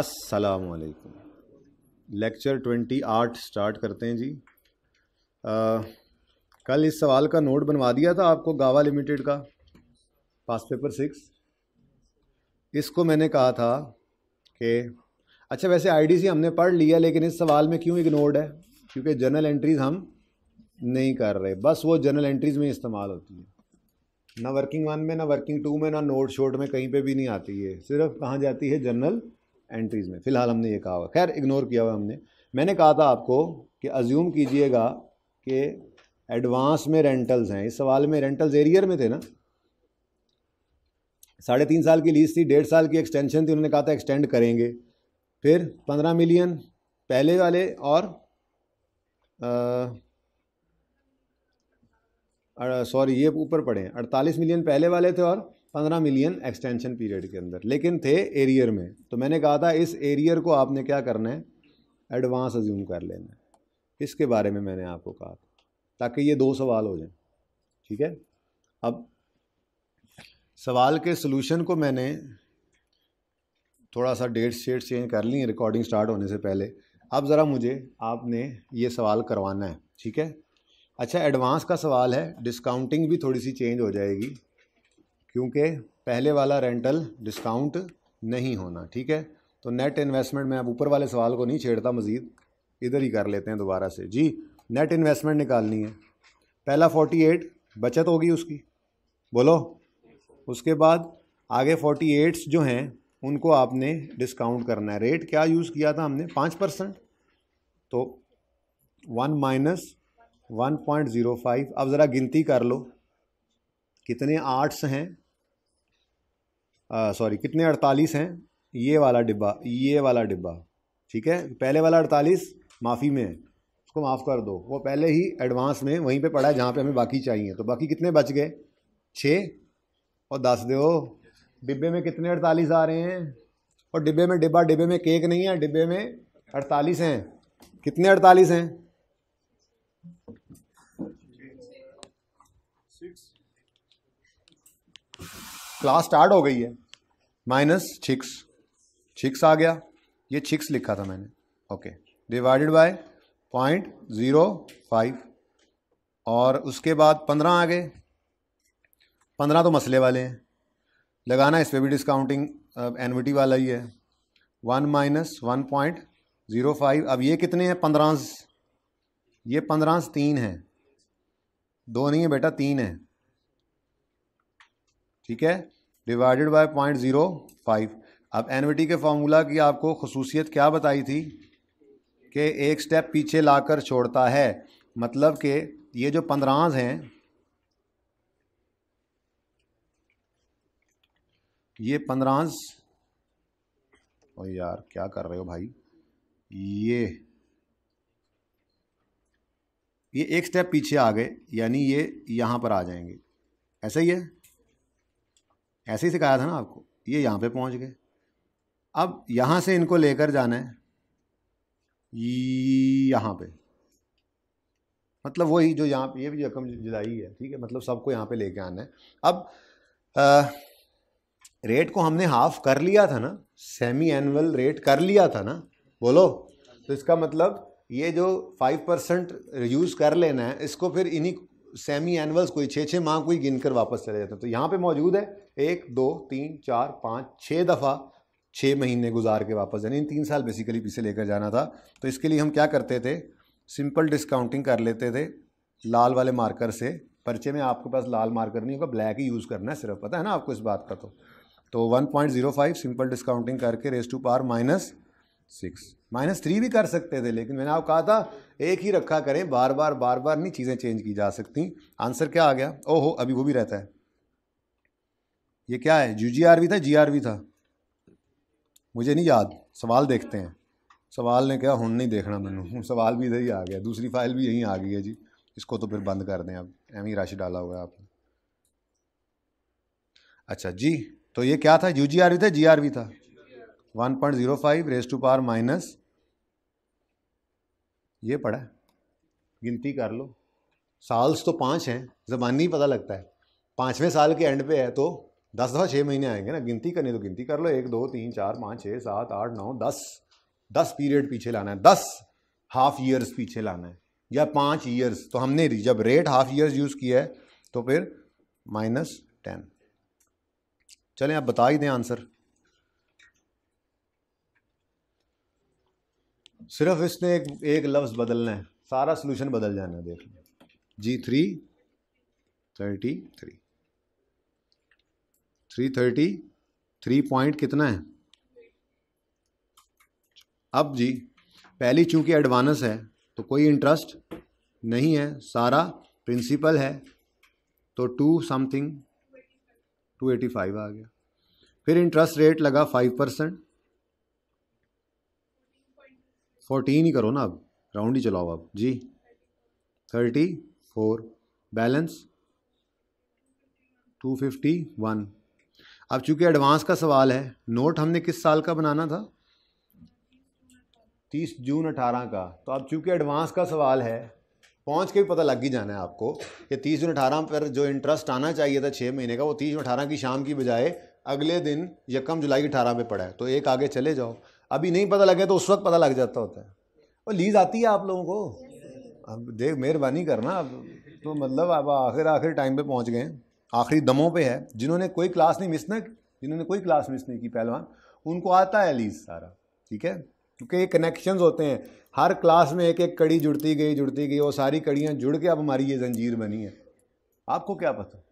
अस्सलाम वालेकुम lecture twenty आठ स्टार्ट करते हैं जी आ, कल इस सवाल का नोट बनवा दिया था आपको गावा लिमिटेड का पास पेपर सिक्स इसको मैंने कहा था कि अच्छा वैसे आईडीसी हमने पढ़ लिया लेकिन इस सवाल में क्यों इग्नोर्ड है क्योंकि जर्नल एंट्रीज़ हम नहीं कर रहे बस वो जनरल एंट्रीज़ में इस्तेमाल होती है ना वर्किंग वन में ना वर्किंग टू में ना नोट शोट में कहीं पे भी नहीं आती है सिर्फ कहाँ जाती है जनरल एंट्रीज़ में फ़िलहाल हमने ये कहा हुआ खैर इग्नोर किया हुआ हमने मैंने कहा था आपको कि अज्यूम कीजिएगा कि एडवांस में रेंटल्स हैं इस सवाल में रेंटल्स एरियर में थे ना साढ़े तीन साल की लीज थी डेढ़ साल की एक्सटेंशन थी उन्होंने कहा था एक्सटेंड करेंगे फिर पंद्रह मिलियन पहले वाले और सॉरी ये ऊपर पड़े हैं अड़तालीस मिलियन पहले वाले थे और पंद्रह मिलियन एक्सटेंशन पीरियड के अंदर लेकिन थे एरियर में तो मैंने कहा था इस एरियर को आपने क्या करना है एडवांस अज्यूम कर लेना है इसके बारे में मैंने आपको कहा था ताकि ये दो सवाल हो जाए ठीक है अब सवाल के सलूशन को मैंने थोड़ा सा डेट शेट चेंज कर ली रिकॉर्डिंग स्टार्ट होने से पहले अब ज़रा मुझे आपने ये सवाल करवाना है ठीक है अच्छा एडवांस का सवाल है डिस्काउंटिंग भी थोड़ी सी चेंज हो जाएगी क्योंकि पहले वाला रेंटल डिस्काउंट नहीं होना ठीक है तो नेट इन्वेस्टमेंट में अब ऊपर वाले सवाल को नहीं छेड़ता मज़ीद इधर ही कर लेते हैं दोबारा से जी नेट इन्वेस्टमेंट निकालनी है पहला फोर्टी एट बचत होगी उसकी बोलो उसके बाद आगे फोर्टी एट्स जो हैं उनको आपने डिस्काउंट करना है रेट क्या यूज़ किया था हमने पाँच परसेंट तो one minus one point zero five अब ज़रा गिनती कर लो कितने आर्ट्स हैं सॉरी कितने अड़तालीस हैं ये वाला डिब्बा ये वाला डिब्बा ठीक है पहले वाला अड़तालीस माफ़ी में है उसको माफ़ कर दो वो पहले ही एडवांस में वहीं पे पड़ा है जहाँ पे हमें बाकी चाहिए तो बाकी कितने बच गए छः और दस दो डिब्बे में कितने अड़तालीस आ रहे हैं और डिब्बे में डिब्बा डिब्बे में केक नहीं है डिब्बे में अड़तालीस हैं कितने अड़तालीस हैं क्लास स्टार्ट हो गई है माइनस छिक्स छिक्स आ गया ये छिक्स लिखा था मैंने okay divided by point zero five और उसके बाद पंद्रह आ गए पंद्रह तो मसले वाले हैं लगाना इस पर भी डिस्काउंटिंग एनविटी वाला ही है one minus one point zero five अब ये कितने हैं पंद्रह ये पंद्रह तीन हैं दो नहीं है बेटा तीन है ठीक है divided by point zero five अब एनविटी के फार्मूला की आपको खसूसियत क्या बताई थी कि एक स्टेप पीछे लाकर छोड़ता है मतलब कि ये जो पंद्राज हैं ये पंद्राज ओ यार क्या कर रहे हो भाई ये ये एक स्टेप पीछे आ गए यानी ये यहाँ पर आ जाएंगे ऐसा ही है ऐसे ही सिखाया था ना आपको ये यहाँ पे पहुँच गए अब यहाँ से इनको लेकर जाना है यहाँ पे मतलब वही जो यहाँ ये भी रकम जुदाई है ठीक है मतलब सबको यहाँ पे लेके आना है अब आ, रेट को हमने हाफ कर लिया था ना सेमी एनुअल रेट कर लिया था ना बोलो तो इसका मतलब ये जो फाइव परसेंट यूज़ कर लेना है इसको फिर इन्हीं सेमी एनुअल्स कोई छः छः माह कोई गिन कर वापस चले जाते हैं तो यहाँ पे मौजूद है एक दो तीन चार पाँच छः दफ़ा छः महीने गुजार के वापस यानी इन तीन साल बेसिकली पीछे लेकर जाना था तो इसके लिए हम क्या करते थे सिंपल डिस्काउंटिंग कर लेते थे लाल वाले मार्कर से पर्चे में आपके पास लाल मार्कर नहीं होगा ब्लैक ही यूज़ करना है सिर्फ पता है ना आपको इस बात का तो तो 1.05 सिंपल डिस्काउंटिंग करके raise to power minus six minus three भी कर सकते थे लेकिन मैंने आपको कहा था एक ही रखा करें बार बार बार बार नहीं चीज़ें चेंज की जा सकती आंसर क्या आ गया ओहो अभी वो भी रहता है ये क्या है यू जी आर वी था जी आर वी था मुझे नहीं याद सवाल देखते हैं सवाल ने कहा हूँ नहीं देखना मैंने सवाल भी इधर ही आ गया दूसरी फाइल भी यहीं आ गई है जी इसको तो फिर बंद कर दें अब एम ही राशि डाला हुआ है आपने अच्छा जी तो ये क्या था यू जी आर वी था जी आर वी था one point zero five raise to power minus ये पढ़ा गिनती कर लो साल्स तो पाँच हैं ज़बानी पता लगता है पाँचवें साल के एंड पे है तो दस दफ़ा छः महीने आएंगे ना गिनती करनी तो गिनती कर लो एक दो तीन चार पाँच छः सात आठ नौ दस दस पीरियड पीछे लाना है दस हाफ ईयर्स पीछे लाना है या पाँच ईयर्स तो हमने जब रेट हाफ ईयर्स यूज़ किया है तो फिर माइनस टेन चलें आप बता ही दें आंसर सिर्फ इसने एक एक लफ्ज़ बदलना है सारा सोल्यूशन बदल जाना है देख लो जी three thirty three three thirty three point कितना है अब जी पहली चूंकि एडवांस है तो कोई इंटरेस्ट नहीं है सारा प्रिंसिपल है तो two something two eighty five आ गया फिर इंटरेस्ट रेट लगा फाइव परसेंट फोर्टीन ही करो ना अब राउंड ही चलाओ अब जी thirty four balance two fifty one अब चूंकि एडवांस का सवाल है नोट हमने किस साल का बनाना था तीस जून अठारह का तो अब चूंकि एडवांस का सवाल है पहुंच के भी पता लग ही जाना है आपको कि तीस जून अठारह पर जो इंटरेस्ट आना चाहिए था छः महीने का वो तीस जून अठारह की शाम की बजाय अगले दिन यकम जुलाई अठारह पे पड़ा है तो एक आगे चले जाओ अभी नहीं पता लगे तो उस वक्त पता लग जाता होता है और लीज आती है आप लोगों को अब देख मेहरबानी करना अब तो मतलब अब आखिर आखिर टाइम पे पहुंच गए आखिरी दमों पे है जिन्होंने कोई क्लास नहीं मिस ना जिन्होंने कोई क्लास मिस नहीं की पहलवान उनको आता है लीज सारा ठीक है क्योंकि ये कनेक्शन होते हैं हर क्लास में एक एक कड़ी जुड़ती गई जुड़ती गई वो सारी कड़ियाँ जुड़ के अब हमारी ये जंजीर बनी है आपको क्या पता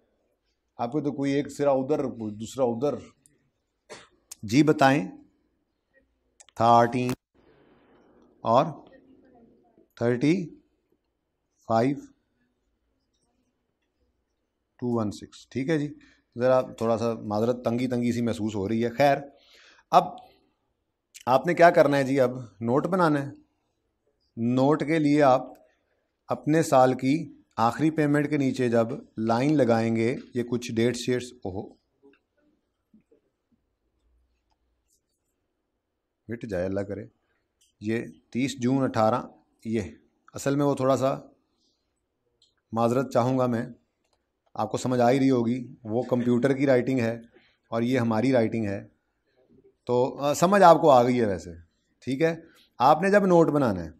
आपको तो कोई एक सिरा उधर दूसरा उधर जी बताएं थर्टीन और thirty five two one six ठीक है जी ज़रा थोड़ा सा माजरत तंगी तंगी सी महसूस हो रही है खैर अब आपने क्या करना है जी अब नोट बनाना है नोट के लिए आप अपने साल की आखिरी पेमेंट के नीचे जब लाइन लगाएंगे ये कुछ डेट शेट्स ओहो मिट जाए अल्लाह करे ये तीस जून अठारह ये असल में वो थोड़ा सा माजरत चाहूँगा मैं आपको समझ आ ही रही होगी वो कंप्यूटर की राइटिंग है और ये हमारी राइटिंग है तो आ, समझ आपको आ गई है वैसे ठीक है आपने जब नोट बनाना है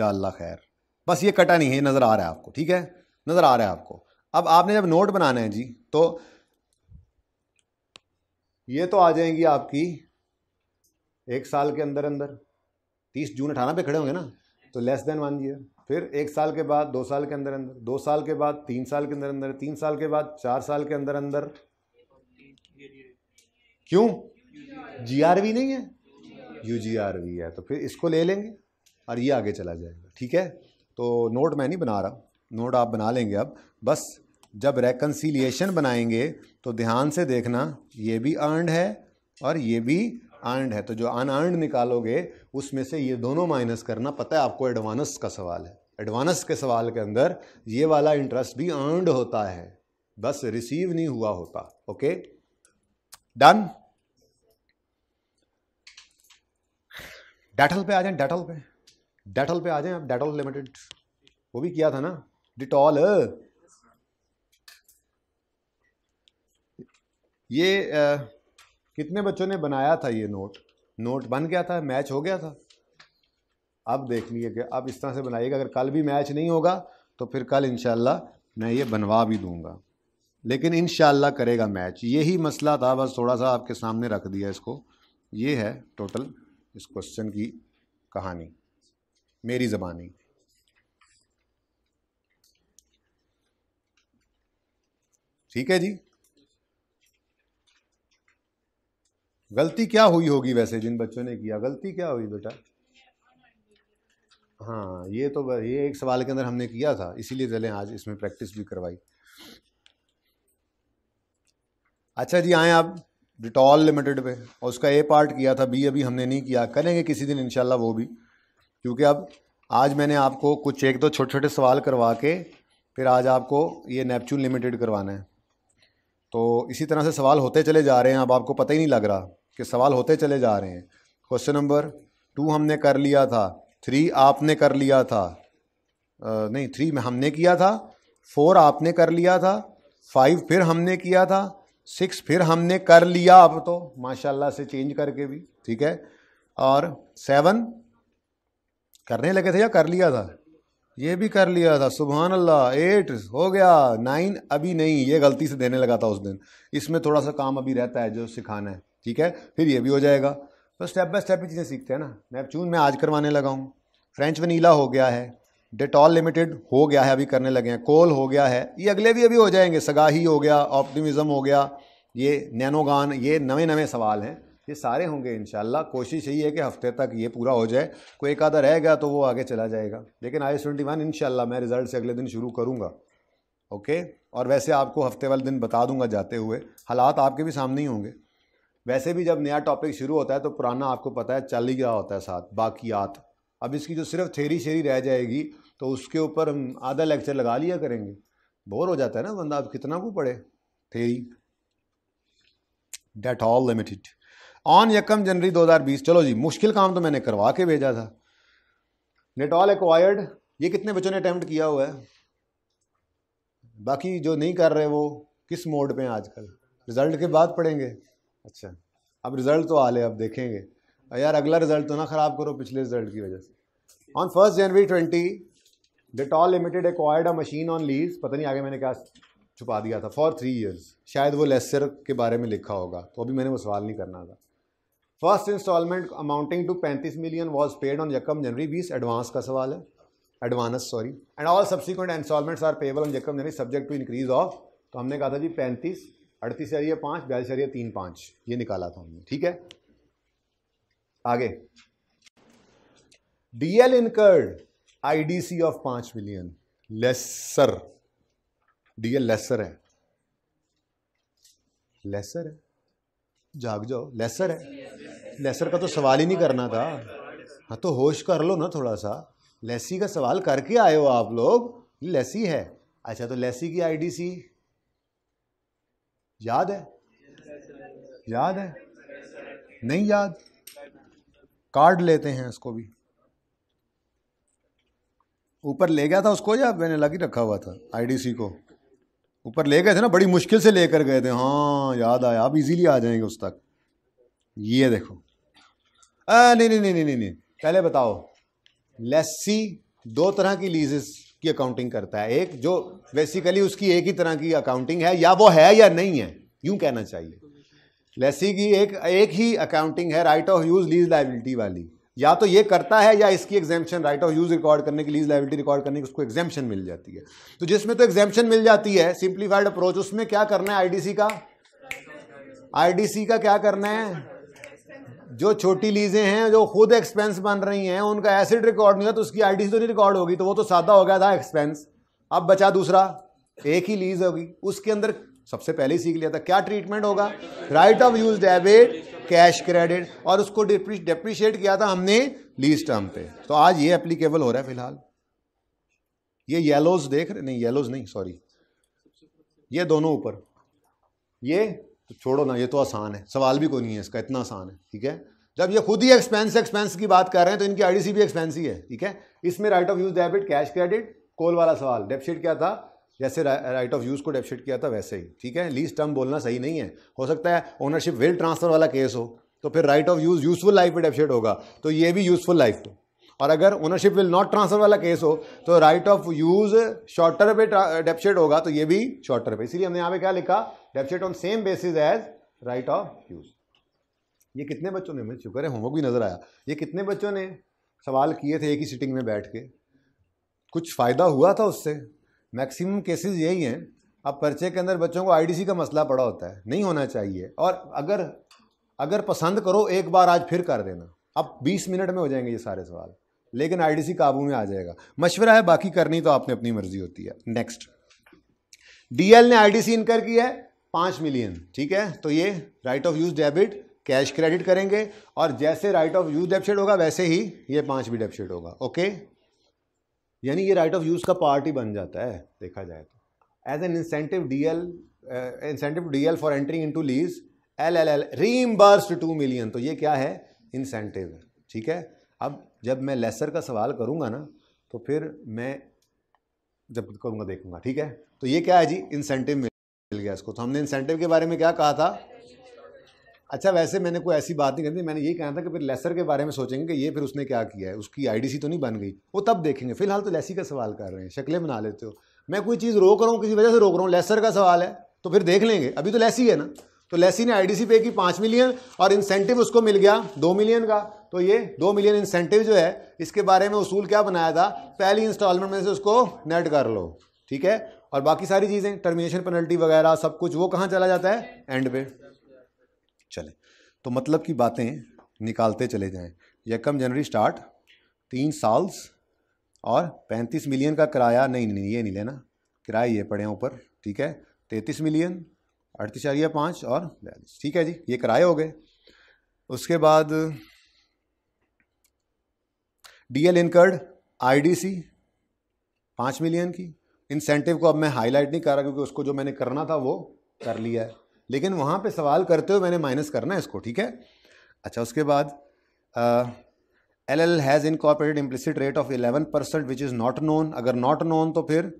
या अल्लाह खैर बस ये कटा नहीं है नज़र आ रहा है आपको ठीक है नज़र आ रहा है आपको अब आपने जब नोट बनाना है जी तो ये तो आ जाएंगी आपकी एक साल के अंदर अंदर तीस जून अठारह पे खड़े होंगे ना तो लेस देन वन ईयर फिर एक साल के बाद दो साल के अंदर अंदर दो साल के बाद तीन साल के अंदर अंदर तीन साल के बाद चार साल के अंदर अंदर क्यों जीआरवी नहीं है यूजीआरवी है तो फिर इसको ले लेंगे और ये आगे चला जाएगा ठीक है तो नोट मैं नहीं बना रहा नोट आप बना लेंगे अब बस जब रेकन्सीलिएशन बनाएंगे तो ध्यान से देखना ये भी अर्नड है और ये भी अर्नड है तो जो अनअर्नड निकालोगे उसमें से ये दोनों माइनस करना पता है आपको एडवांस का सवाल है एडवांस के सवाल के अंदर ये वाला इंटरेस्ट भी अर्नड होता है बस रिसीव नहीं हुआ होता ओके डन डेटल पे आ जाए डेटल पे डेटल पे आ जाए आप डेटल लिमिटेड वो भी किया था ना डिटॉल ये आ, कितने बच्चों ने बनाया था ये नोट नोट बन गया था मैच हो गया था अब देख लीजिए कि अब इस तरह से बनाइएगा अगर कल भी मैच नहीं होगा तो फिर कल इन मैं ये बनवा भी दूंगा लेकिन इन करेगा मैच यही मसला था बस थोड़ा सा आपके सामने रख दिया इसको ये है टोटल इस क्वेश्चन की कहानी मेरी ज़बानी ठीक है जी गलती क्या हुई होगी वैसे जिन बच्चों ने किया गलती क्या हुई बेटा हाँ ये तो ये एक सवाल के अंदर हमने किया था इसीलिए चले आज इसमें प्रैक्टिस भी करवाई अच्छा जी आए आप डिटॉल लिमिटेड पे और उसका ए पार्ट किया था बी अभी हमने नहीं किया करेंगे किसी दिन इनशाला वो भी क्योंकि अब आज मैंने आपको कुछ एक दो छोटे छोटे सवाल करवा के फिर आज आपको ये नेपच्यून लिमिटेड करवाना है तो इसी तरह से सवाल होते चले जा रहे हैं अब आपको पता ही नहीं लग रहा के सवाल होते चले जा रहे हैं क्वेश्चन नंबर टू हमने कर लिया था थ्री आपने कर लिया था आ, नहीं थ्री में हमने किया था फोर आपने कर लिया था फाइव फिर हमने किया था सिक्स फिर हमने कर लिया अब तो माशाल्लाह से चेंज करके भी ठीक है और सेवन करने लगे थे या कर लिया था ये भी कर लिया था सुबहान अल्लाह एट हो गया नाइन अभी नहीं ये गलती से देने लगा था उस दिन इसमें थोड़ा सा काम अभी रहता है जो सिखाना है ठीक है फिर ये भी हो जाएगा तो स्टेप बाय स्टेप ही चीज़ें सीखते हैं ना नेपचून मैं आज करवाने लगा हूँ फ्रेंच वनीला हो गया है डेटॉल लिमिटेड हो गया है अभी करने लगे हैं कोल हो गया है ये अगले भी अभी हो जाएंगे सगाही हो गया ऑप्टिमिज़म हो गया ये नैनोगान ये नवे नवे सवाल हैं ये सारे होंगे इन कोशिश यही है कि हफ्ते तक ये पूरा हो जाए कोई एक आधा रह गया तो वो आगे चला जाएगा लेकिन आई एस ट्वेंटी वन इन मैं रिज़ल्ट से अगले दिन शुरू करूँगा ओके और वैसे आपको हफ्ते वाले दिन बता दूंगा जाते हुए हालात आपके भी सामने ही होंगे वैसे भी जब नया टॉपिक शुरू होता है तो पुराना आपको पता है चल ही रहा होता है साथ बाकियात अब इसकी जो सिर्फ थेरी शेरी रह जाएगी तो उसके ऊपर हम आधा लेक्चर लगा लिया करेंगे बोर हो जाता है ना बंदा आप कितना को पढ़े थेरी डेट ऑल लिमिटेड ऑन यकम जनवरी 2020 चलो जी मुश्किल काम तो मैंने करवा के भेजा था नेट ऑल एक्वायर्ड ये कितने बच्चों ने अटैम्प्ट किया हुआ है बाकी जो नहीं कर रहे वो किस मोड पे हैं आजकल रिजल्ट के बाद पढ़ेंगे अच्छा अब रिज़ल्ट तो आ ले अब देखेंगे यार अगला रिज़ल्ट तो ना ख़राब करो पिछले रिज़ल्ट की वजह से on first January twenty Dettol limited acquired a machine on lease पता नहीं आगे मैंने क्या छुपा दिया था फॉर थ्री ईयर्स शायद वो लेसर के बारे में लिखा होगा तो अभी मैंने वो सवाल नहीं करना था फर्स्ट इंस्टॉलमेंट अमाउंटिंग टू पैंतीस मिलियन वॉज पेड ऑन यकम जनवरी बीस एडवांस का सवाल है advance sorry and all subsequent instalments are payable on यकम जनवरी सब्जेक्ट टू इंक्रीज ऑफ तो हमने कहा था जी पैंतीस अड़तीस अरिया पाँच बयालीस अरिया तीन पाँच ये निकाला था हमने ठीक है आगे डीएल इनकर्ड आईडीसी ऑफ पांच मिलियन लेसर डीएल लेसर है लेसर है जाग जाओ लेसर है लेसर का तो सवाल ही नहीं करना था हाँ तो होश कर लो ना थोड़ा सा लेसी का सवाल करके आए हो आप लोग लेसी है अच्छा तो लेसी की आईडीसी याद है याद है नहीं याद कार्ड लेते हैं उसको भी ऊपर ले गया था उसको या मैंने लगी रखा हुआ था आईडीसी को ऊपर ले गए थे ना बड़ी मुश्किल से लेकर गए थे हाँ याद आया आप इजीली आ जाएंगे उस तक ये देखो आ, नहीं नहीं नहीं नहीं नहीं पहले बताओ लेसी दो तरह की लीजेस की अकाउंटिंग करता है एक जो बेसिकली उसकी एक ही तरह की अकाउंटिंग है या वो है या नहीं है यूं कहना चाहिए लेसी की एक एक ही अकाउंटिंग है right of use lease liability वाली या तो ये करता है या इसकी exemption right of use record करने की लीज लाइबिलिटी रिकॉर्ड करने की उसको एग्जामेशन मिल जाती है तो जिसमें तो एग्जामेशन मिल जाती है सिंप्लीफाइड अप्रोच उसमें क्या करना है आई का आई का क्या करना है जो छोटी लीजें हैं जो खुद एक्सपेंस बन रही हैं उनका एसिड रिकॉर्ड नहीं हुआ तो उसकी आईडी तो नहीं रिकॉर्ड होगी तो वो तो सादा हो गया था एक्सपेंस अब बचा दूसरा एक ही लीज होगी उसके अंदर सबसे पहले ही सीख लिया था क्या ट्रीटमेंट होगा right of use debit cash credit और उसको डिप्रिशिएट किया था हमने लीज टर्म पे तो आज ये एप्लीकेबल हो रहा है फिलहाल ये येलोज देख रहे नहीं येलोज नहीं सॉरी ये दोनों ऊपर ये तो छोड़ो ना ये तो आसान है सवाल भी कोई नहीं है इसका इतना आसान है ठीक है जब ये खुद ही एक्सपेंस एक्सपेंस की बात कर रहे हैं तो इनकी आईडीसी भी एक्सपेंस ही है ठीक है इसमें right of use debit cash credit call वाला सवाल डेफिशिट क्या था जैसे राइट ऑफ यूज़ को डेपशीट किया था वैसे ही ठीक है लीज टर्म बोलना सही नहीं है हो सकता है ओनरशिप विल ट्रांसफर वाला केस हो तो फिर right of use useful life में डेपशीट होगा तो ये भी यूज़फुल लाइफ हो और अगर ओनरशिप विल नॉट ट्रांसफर वाला केस हो तो राइट ऑफ यूज़ शॉर्टर पे डेपशेट होगा तो ये भी शॉर्ट पे इसलिए हमने यहाँ पे क्या लिखा depreciate on same basis as right of use ये कितने बच्चों ने मैं शुक्र है होमवर्क भी नज़र आया ये कितने बच्चों ने सवाल किए थे एक ही सिटिंग में बैठ के कुछ फ़ायदा हुआ था उससे मैक्सिमम केसेस यही हैं अब पर्चे के अंदर बच्चों को आईडीसी का मसला पड़ा होता है नहीं होना चाहिए और अगर अगर पसंद करो एक बार आज फिर कर देना अब 20 मिनट में हो जाएंगे ये सारे सवाल लेकिन आईडीसी काबू में आ जाएगा मशवरा है बाकी करनी तो आपने अपनी मर्जी होती है नेक्स्ट डीएल ने आईडीसी इनकर किया है पाँच मिलियन ठीक है तो ये right of use debit cash credit करेंगे और जैसे राइट ऑफ यूज डेबिट होगा वैसे ही ये पाँच भी डेबिट होगा ओके यानी ये राइट ऑफ यूज़ का पार्ट ही बन जाता है देखा जाए तो as an incentive D L incentive D L for entering into lease L L L reimburse two million तो ये क्या है इंसेंटिव है ठीक है अब जब मैं लेसर का सवाल करूँगा ना तो फिर मैं जब करूँगा देखूँगा ठीक है तो ये क्या है जी इंसेंटिव मिल गया इसको तो हमने इंसेंटिव के बारे में क्या कहा था अच्छा वैसे मैंने कोई ऐसी बात नहीं करती मैंने यही कहा था कि फिर लेसर के बारे में सोचेंगे कि ये फिर उसने क्या किया है उसकी आईडीसी तो नहीं बन गई वो तब देखेंगे फिलहाल तो लेसी का सवाल कर रहे हैं शक्लें बना लेते हो मैं कोई चीज़ रोक रहा हूँ किसी वजह से रोक रहा हूँ लेसर का सवाल है तो फिर देख लेंगे अभी तो लेसी है ना तो लेसी ने आई पे की पाँच मिलियन और इंसेंटिव उसको मिल गया दो मिलियन का तो ये दो मिलियन इंसेंटिव जो है इसके बारे में उसूल क्या बनाया था पहली इंस्टॉलमेंट में से उसको नेट कर लो ठीक है और बाकी सारी चीज़ें टर्मिनेशन पेनल्टी वगैरह सब कुछ वो कहाँ चला जाता है एंड पे चले तो मतलब की बातें निकालते चले जाएँ यकम जनवरी स्टार्ट तीन साल्स और पैंतीस मिलियन का किराया नहीं नहीं ये नहीं लेना किराया ये पड़े हैं ऊपर ठीक है तैंतीस मिलियन अड़तीस चारिया पाँच और बयालीस ठीक है जी ये किराए हो गए उसके बाद डीएल इनकर्ड आईडीसी पाँच मिलियन की इंसेंटिव को अब मैं हाईलाइट नहीं कर रहा क्योंकि उसको जो मैंने करना था वो कर लिया है लेकिन वहाँ पे सवाल करते हुए मैंने माइनस करना है इसको ठीक है अच्छा उसके बाद L L has incorporated implicit rate of eleven percent which is not known अगर नॉट नोन तो फिर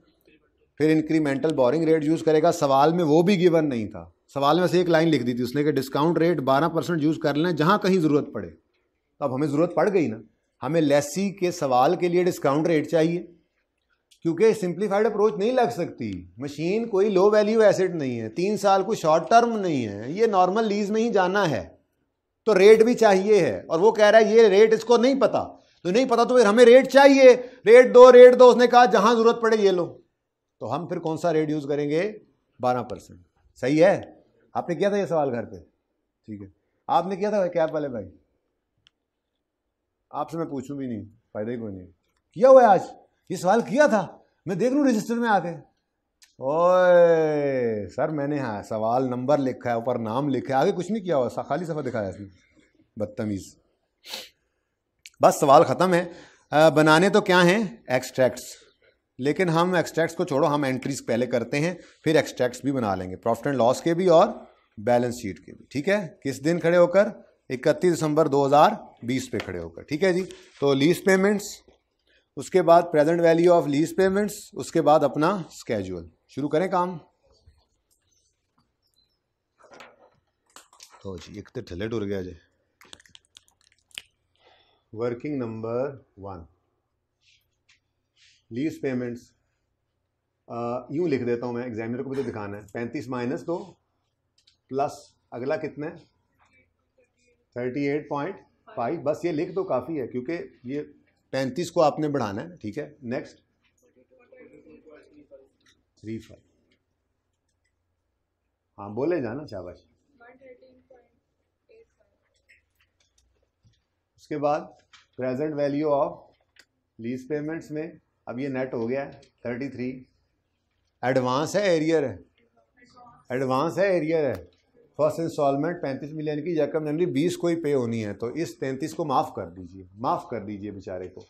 फिर इंक्रीमेंटल बोरिंग रेट यूज़ करेगा सवाल में वो भी गिवन नहीं था सवाल में से एक लाइन लिख दी थी उसने कि डिस्काउंट रेट बारह परसेंट यूज़ कर लें जहाँ कहीं ज़रूरत पड़े तो अब हमें ज़रूरत पड़ गई ना हमें लेसी के सवाल के लिए डिस्काउंट रेट चाहिए क्योंकि सिंप्लीफाइड अप्रोच नहीं लग सकती मशीन कोई लो वैल्यू एसेट नहीं है तीन साल कोई शॉर्ट टर्म नहीं है ये नॉर्मल लीज में ही जाना है तो रेट भी चाहिए है और वो कह रहा है ये रेट इसको नहीं पता तो नहीं पता तो फिर हमें रेट चाहिए रेट दो रेट दो उसने कहा जहां जरूरत पड़े ये लो तो हम फिर कौन सा रेट यूज करेंगे बारह परसेंट सही है आपने किया था ये सवाल घर पे ठीक है आपने किया था कैब वाले भाई आपसे मैं पूछूं भी नहीं फायदा ही कोई नहीं किया हुआ है आज ये सवाल किया था मैं देख लूँ रजिस्टर में आके ओए सर मैंने हाँ सवाल नंबर लिखा है ऊपर नाम लिखा है आगे कुछ नहीं किया हुआ खाली सफ़ा दिखाया इसने बदतमीज़ बस सवाल ख़त्म है आ, बनाने तो क्या हैं एक्सट्रैक्ट्स लेकिन हम एक्सट्रैक्ट्स को छोड़ो हम एंट्रीज पहले करते हैं फिर एक्सट्रैक्ट्स भी बना लेंगे प्रॉफिट एंड लॉस के भी और बैलेंस शीट के भी ठीक है किस दिन खड़े होकर इकतीस दिसंबर 2020 पे खड़े होकर ठीक है जी तो लीज पेमेंट्स उसके बाद present value of lease payments उसके बाद अपना स्केजुअल शुरू करें काम तो जी एक तो ठलेट उड़ गया जी working number one lease payments यूं लिख देता हूं मैं एग्जामिनर को भी तो दिखाना है पैंतीस माइनस दो प्लस अगला कितना है थर्टी एट पॉइंट फाइव बस ये लिख दो काफ़ी है क्योंकि ये पैंतीस को आपने बढ़ाना है ठीक है नेक्स्ट थ्री फाइव हाँ बोले जाना शाबाश उसके बाद present value of lease payments में अब ये नेट हो गया है थर्टी थ्री एडवांस है एरियर है एडवांस है एरियर है फर्स्ट इंस्टॉलमेंट पैंतीस मिलियन की जैकम जनरली बीस को ही पे होनी है तो इस तैंतीस को माफ़ कर दीजिए माफ़ कर दीजिए बेचारे को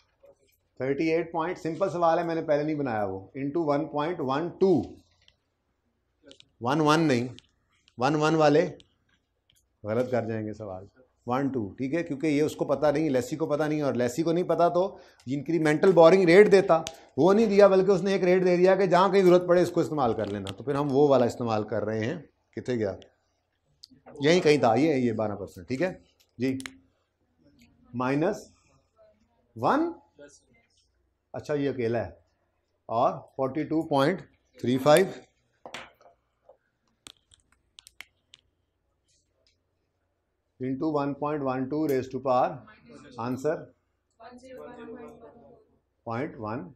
थर्टी एट पॉइंट सिंपल सवाल है मैंने पहले नहीं बनाया वो into one point one two one one नहीं वन वन वाले गलत कर जाएंगे सवाल वन टू ठीक है क्योंकि ये उसको पता नहीं लेसी को पता नहीं और लेसी को नहीं पता तो मेंटल बोरिंग रेट देता वो नहीं दिया बल्कि उसने एक रेट दे दिया कि जहाँ कहीं ज़रूरत पड़े इसको इस्तेमाल कर लेना तो फिर हम वो वाला इस्तेमाल कर रहे हैं कितने गया यहीं कहीं था ये ये बारह परसेंट ठीक है जी माइनस वन अच्छा ये अकेला है और forty two point three five into one point one two raise to power answer point one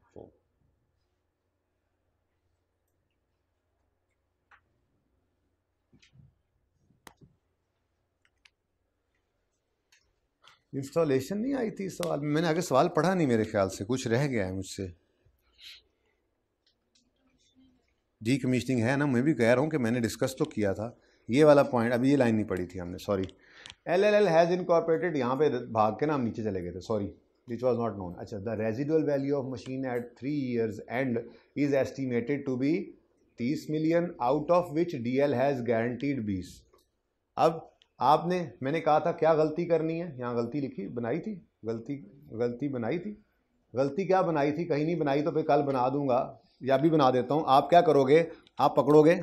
installation नहीं आई थी सवाल में मैंने आगे सवाल पढ़ा नहीं मेरे ख्याल से कुछ रह गया है मुझसे डी कमीशनिंग है ना मैं भी कह रहा हूँ कि मैंने डिस्कस तो किया था ये वाला पॉइंट अभी ये लाइन नहीं पड़ी थी हमने sorry L L L has incorporated यहाँ पे भाग के ना हम नीचे चले गए थे sorry which was not known अच्छा the residual value of machine at three years end is estimated to be तीस million out of which D L has guaranteed बीस अब आपने मैंने कहा था क्या गलती करनी है यहाँ गलती लिखी बनाई थी गलती गलती बनाई थी गलती क्या बनाई थी कहीं नहीं बनाई तो फिर कल बना दूंगा या भी बना देता हूँ आप क्या करोगे आप पकड़ोगे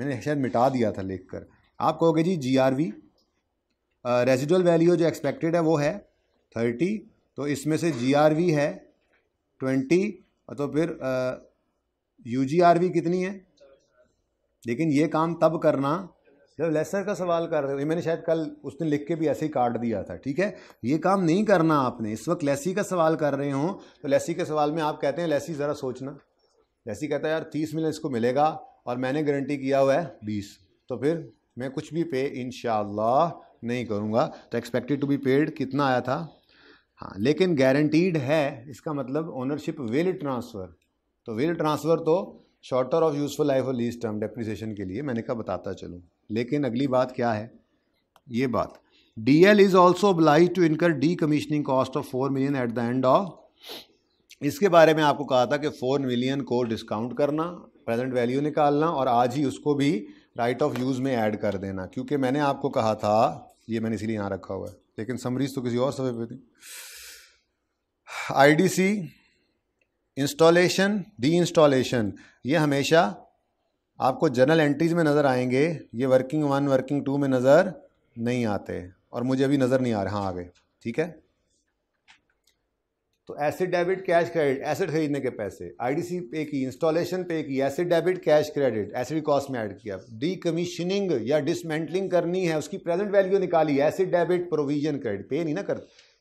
मैंने शायद मिटा दिया था लिख कर आप कहोगे जी G R V residual value जो एक्सपेक्टेड है वो है थर्टी तो इसमें से जी आर वी है ट्वेंटी तो फिर यू जी आर वी कितनी है लेकिन ये काम तब करना जब लेसर का सवाल कर रहे हो मैंने शायद कल उसने लिख के भी ऐसे ही काट दिया था ठीक है ये काम नहीं करना आपने इस वक्त लेसी का सवाल कर रहे हो तो लेसी के सवाल में आप कहते हैं लेसी ज़रा सोचना लेसी कहता है यार तीस मिलियन इसको मिलेगा और मैंने गारंटी किया हुआ है बीस तो फिर मैं कुछ भी पे इन नहीं करूँगा तो एक्सपेक्टेड टू बी पेड कितना आया था हाँ लेकिन गारंटीड है इसका मतलब ओनरशिप विल ट्रांसफ़र तो विल ट्रांसफ़र तो शॉर्टर ऑफ यूज़फुल लाइफ और लीज टर्म डेप्रिसिएशन के लिए मैंने कहा बताता चलूँ लेकिन अगली बात क्या है ये बात D L is also obliged to incur decommissioning cost of four million at the end of इसके बारे में आपको कहा था कि फोर मिलियन को डिस्काउंट करना प्रेजेंट वैल्यू निकालना और आज ही उसको भी राइट ऑफ यूज़ में ऐड कर देना क्योंकि मैंने आपको कहा था ये मैंने इसीलिए यहाँ रखा हुआ है लेकिन समरीज तो किसी और सफे पे थी I D C installation deinstallation ये हमेशा आपको जनरल एंट्रीज में नज़र आएंगे ये वर्किंग वन वर्किंग टू में नज़र नहीं आते और मुझे अभी नज़र नहीं आ रहा हाँ आ गए ठीक है तो asset debit cash credit asset खरीदने के पैसे आईडीसी पे की इंस्टॉलेशन पे की asset debit cash credit asset cost में ऐड किया डी कमीशनिंग या डिसमेंटलिंग करनी है उसकी प्रेजेंट वैल्यू निकाली एसिड डेबिट प्रोविजन क्रेडिट पे नहीं ना कर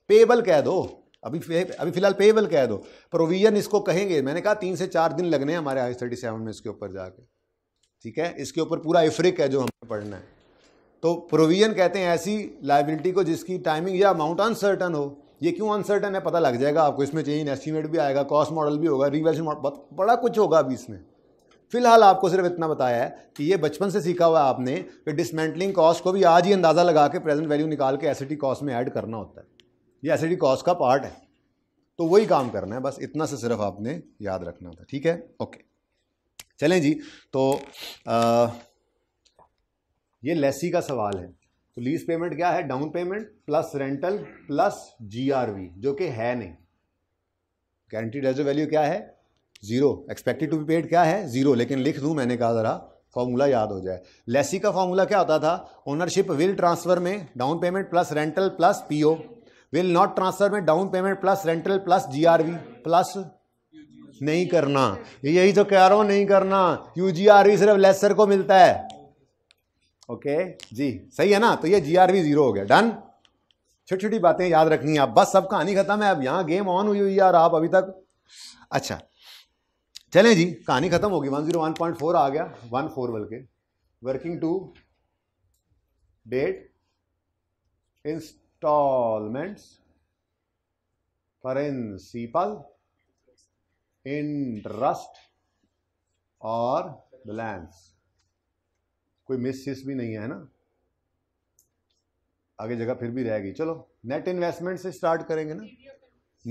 पेबल कह दो अभी अभी फिलहाल पेबल कह दो प्रोविजन इसको कहेंगे मैंने कहा तीन से चार दिन लगने हैं हमारे आई थर्टी सेवन में इसके ऊपर जाके ठीक है इसके ऊपर पूरा इफ्रिक है जो हमें पढ़ना है तो प्रोविजन कहते हैं ऐसी लाइबिलिटी को जिसकी टाइमिंग या अमाउंट अनसर्टन हो ये क्यों अनसर्टन है पता लग जाएगा आपको इसमें चेंज एस्टीमेट भी आएगा कॉस्ट मॉडल भी होगा रिवेल्यूशन मॉडल बड़ा कुछ होगा अभी इसमें फिलहाल आपको सिर्फ इतना बताया है कि ये बचपन से सीखा हुआ है आपने कि डिसमेंटलिंग कॉस्ट को भी आज ही अंदाज़ा लगा के प्रेजेंट वैल्यू निकाल के एसिडी कॉस्ट में ऐड करना होता है ये एसिडी कॉस्ट का पार्ट है तो वही काम करना है बस इतना से सिर्फ आपने याद रखना था ठीक है ओके चलें जी तो आ, ये लेसी का सवाल है तो लीज पेमेंट क्या है down payment plus rental plus GRV जो कि है नहीं गारंटीड एज वैल्यू क्या है zero expected to be paid क्या है जीरो लेकिन लिख दूं मैंने कहा ज़रा फॉर्मूला याद हो जाए लेसी का फॉर्मूला क्या होता था ओनरशिप विल ट्रांसफर में down payment plus rental plus PO will not transfer में down payment plus rental plus GRV plus नहीं करना यही तो कह रहा हूं नहीं करना यूजीआरवी सिर्फ लेसर को मिलता है ओके जी सही है ना तो ये जीआरवी जीरो हो गया डन छोटी छोटी बातें याद रखनी है आप बस सब कहानी खत्म है अब यहां गेम ऑन हुई हुई यार आप अभी तक अच्छा चले जी कहानी खत्म होगी one zero one point four आ गया वन फोर बल्कि working to date instalments for principal in rust और balance कोई मिस भी नहीं है ना आगे जगह फिर भी रहेगी चलो नेट इन्वेस्टमेंट से स्टार्ट करेंगे ना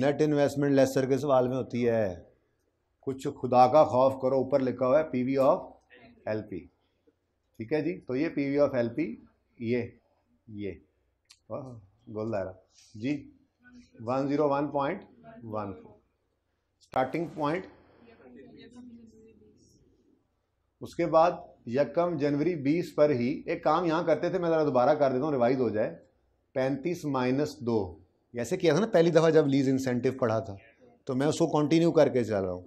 नेट इन्वेस्टमेंट लेसर के सवाल में होती है कुछ खुदा का खौफ करो ऊपर लिखा हुआ है पीवी ऑफ एलपी ठीक है जी तो ये पीवी ऑफ एलपी ये ये वाह गोल दायरा जी one zero one point one four starting point उसके बाद यकम जनवरी 20 पर ही एक काम यहां करते थे मैं ज़रा दोबारा कर देता हूँ रिवाइज हो जाए पैंतीस माइनस दो ऐसे किया था ना पहली दफ़ा जब लीज इंसेंटिव पढ़ा था तो मैं उसको कंटिन्यू करके चल रहा हूँ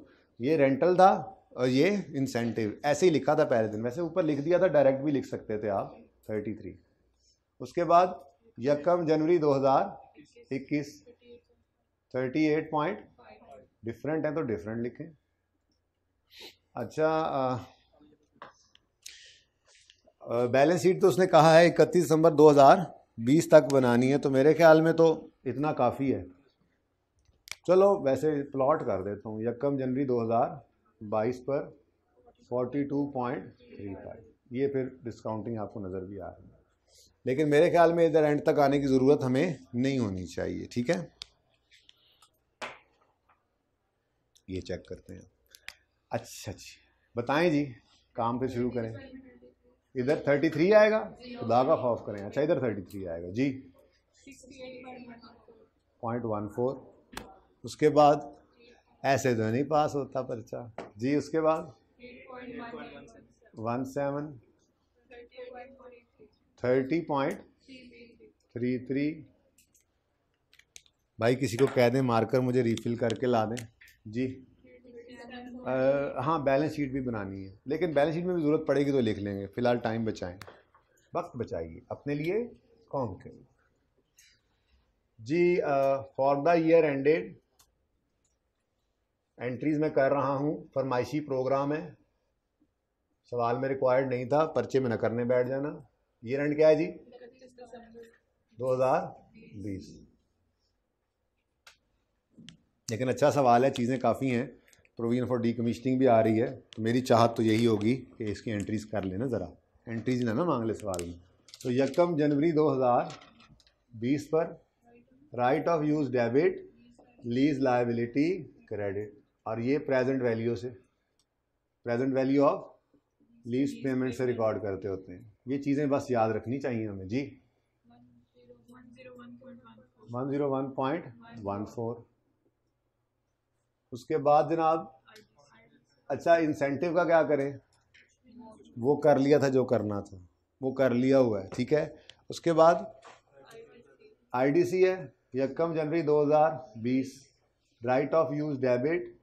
ये रेंटल था और ये इंसेंटिव ऐसे ही लिखा था पहले दिन वैसे ऊपर लिख दिया था डायरेक्ट भी लिख सकते थे आप 33 उसके बाद यकम जनवरी 2021 38 पॉइंट डिफरेंट है तो डिफरेंट लिखें अच्छा बैलेंस शीट तो उसने कहा है इकतीस दिसंबर 2020 तक बनानी है तो मेरे ख्याल में तो इतना काफ़ी है चलो वैसे प्लॉट कर देता हूँ यकम जनवरी 2022 पर 42.35 ये फिर डिस्काउंटिंग आपको नज़र भी आ रही है लेकिन मेरे ख्याल में इधर एंड तक आने की ज़रूरत हमें नहीं होनी चाहिए ठीक है ये चेक करते हैं अच्छा जी बताएं जी काम पे शुरू करें इधर थर्टी थ्री आएगा खुदा का खौफ करें अच्छा इधर थर्टी थ्री आएगा जी पॉइंट वन फोर उसके बाद ऐसे तो नहीं पास होता पर्चा जी उसके बाद one seven thirty point three three भाई किसी को कह दें मार्कर मुझे रिफिल करके ला दें जी आ, हाँ बैलेंस शीट भी बनानी है लेकिन बैलेंस शीट में भी ज़रूरत पड़ेगी तो लिख लेंगे फ़िलहाल टाइम बचाएं वक्त बचाइए अपने लिए कौन के लिए जी for the year ended entries मैं कर रहा हूँ फरमाइशी प्रोग्राम है सवाल में रिक्वायर्ड नहीं था पर्चे में न करने बैठ जाना ईयर एंड क्या है जी दो हज़ार बीस लेकिन अच्छा सवाल है चीज़ें काफ़ी हैं प्रोविजन फॉर डी कमिश्निंग भी आ रही है तो मेरी चाहत तो यही होगी कि इसकी एंट्रीज़ कर लेना ज़रा एंट्रीज ना ना मांग ले सवाल में तो यकम जनवरी 2020 पर right of use debit lease liability credit और ये प्रेजेंट वैल्यू से present value of lease payment से रिकॉर्ड करते होते हैं ये चीज़ें बस याद रखनी चाहिए हमें जी one zero one point one four उसके बाद जनाब अच्छा इंसेंटिव का क्या करें वो कर लिया था जो करना था वो कर लिया हुआ है ठीक है उसके बाद आईडीसी है यकम जनवरी 2020 right of use debit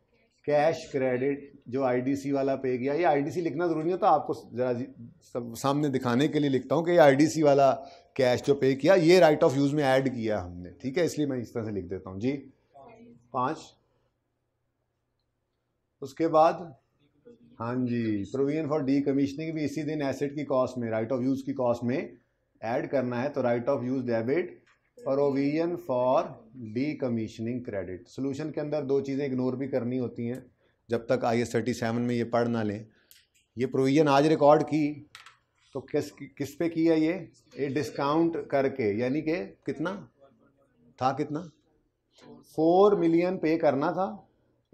cash credit जो आईडीसी वाला पे किया ये आईडीसी लिखना ज़रूरी नहीं होता आपको ज़रा सामने दिखाने के लिए लिखता हूँ कि ये आईडीसी वाला कैश जो पे किया ये राइट ऑफ यूज़ में ऐड किया हमने ठीक है इसलिए मैं इस तरह से लिख देता हूँ जी पाँच उसके बाद हाँ जी प्रोविजन फॉर डी कमीशनिंग भी इसी दिन एसेट की कॉस्ट में राइट ऑफ यूज की कॉस्ट में ऐड करना है तो right of use debit provision for decommissioning credit solution के अंदर दो चीज़ें इग्नोर भी करनी होती हैं जब तक आई एस थर्टी सेवन में ये पढ़ ना लें ये प्रोविजन आज रिकॉर्ड की तो किस किस पे किया ये ये डिस्काउंट करके यानी कि कितना था कितना फोर मिलियन पे करना था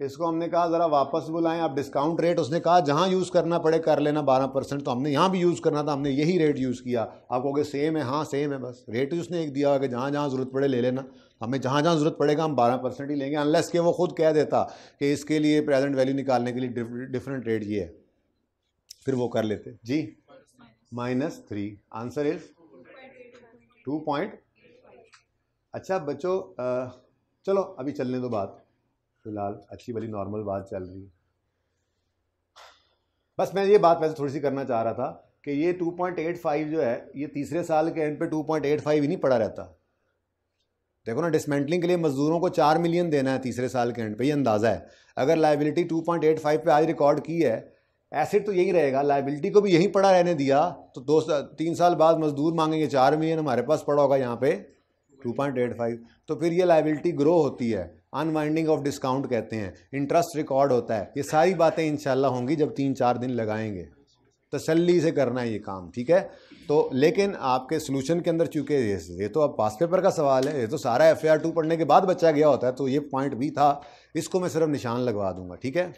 इसको हमने कहा ज़रा वापस बुलाएं आप डिस्काउंट रेट उसने कहा जहाँ यूज़ करना पड़े कर लेना बारह परसेंट तो हमने यहाँ भी यूज़ करना था हमने यही रेट यूज़ किया आप कहोगे सेम है हाँ सेम है बस रेट ही उसने एक दिया कि जहाँ जहाँ ज़रूरत पड़े ले लेना तो हमें जहाँ जहाँ ज़रूरत पड़ेगा हम बारह परसेंट ही लेंगे अनलेस के वो खुद कह देता कि इसके लिए प्रेजेंट वैल्यू निकालने के लिए डिफरेंट रेट ये है फिर वो कर लेते जी minus three answer is two point अच्छा बच्चों चलो अभी चलने दो बात फिलहाल अच्छी वाली नॉर्मल बात चल रही है बस मैं ये बात वैसे थोड़ी सी करना चाह रहा था कि ये 2.85 जो है ये तीसरे साल के एंड पे 2.85 ही नहीं पड़ा रहता देखो ना डिसमेंटलिंग के लिए मजदूरों को चार मिलियन देना है तीसरे साल के एंड पे ये अंदाज़ा है अगर लाइबिलिटी 2.85 पे आज रिकॉर्ड की है एसिड तो यही रहेगा लाइबिलिटी को भी यहीं पड़ा रहने दिया तो दो तीन साल बाद मजदूर मांगेंगे चार मिलियन हमारे पास पड़ा होगा यहाँ पे टू तो फिर ये लाइबिलिटी ग्रो होती है अनवाइंडिंग ऑफ डिस्काउंट कहते हैं इंटरेस्ट रिकॉर्ड होता है ये सारी बातें इनशाला होंगी जब तीन चार दिन लगाएंगे तसल्ली से करना है ये काम ठीक है तो लेकिन आपके सोल्यूशन के अंदर चूँकि ये तो अब पास पेपर का सवाल है ये तो सारा एफ आर टू पढ़ने के बाद बच्चा गया होता है तो ये पॉइंट भी था इसको मैं सिर्फ निशान लगवा दूंगा ठीक है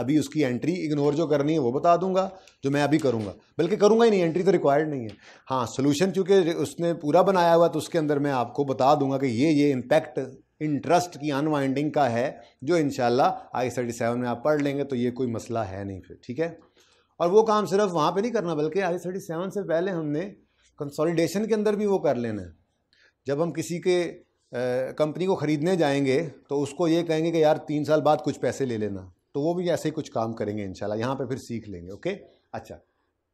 अभी उसकी एंट्री इग्नोर जो करनी है वो बता दूंगा जो मैं अभी करूंगा बल्कि करूंगा ही नहीं एंट्री तो रिक्वायर्ड नहीं है हाँ सोल्यूशन चूँकि उसने पूरा बनाया हुआ तो उसके अंदर मैं आपको बता दूंगा कि ये ये इम्पैक्ट इंटरेस्ट की अनवाइंडिंग का है जो इन आई थर्टी सेवन में आप पढ़ लेंगे तो ये कोई मसला है नहीं फिर ठीक है और वो काम सिर्फ वहाँ पे नहीं करना बल्कि आई थर्टी सेवन से पहले हमने कंसोलिडेशन के अंदर भी वो कर लेना है जब हम किसी के कंपनी को ख़रीदने जाएंगे तो उसको ये कहेंगे कि यार तीन साल बाद कुछ पैसे ले लेना तो वो भी ऐसे ही कुछ काम करेंगे इन शाला यहाँ पर फिर सीख लेंगे ओके अच्छा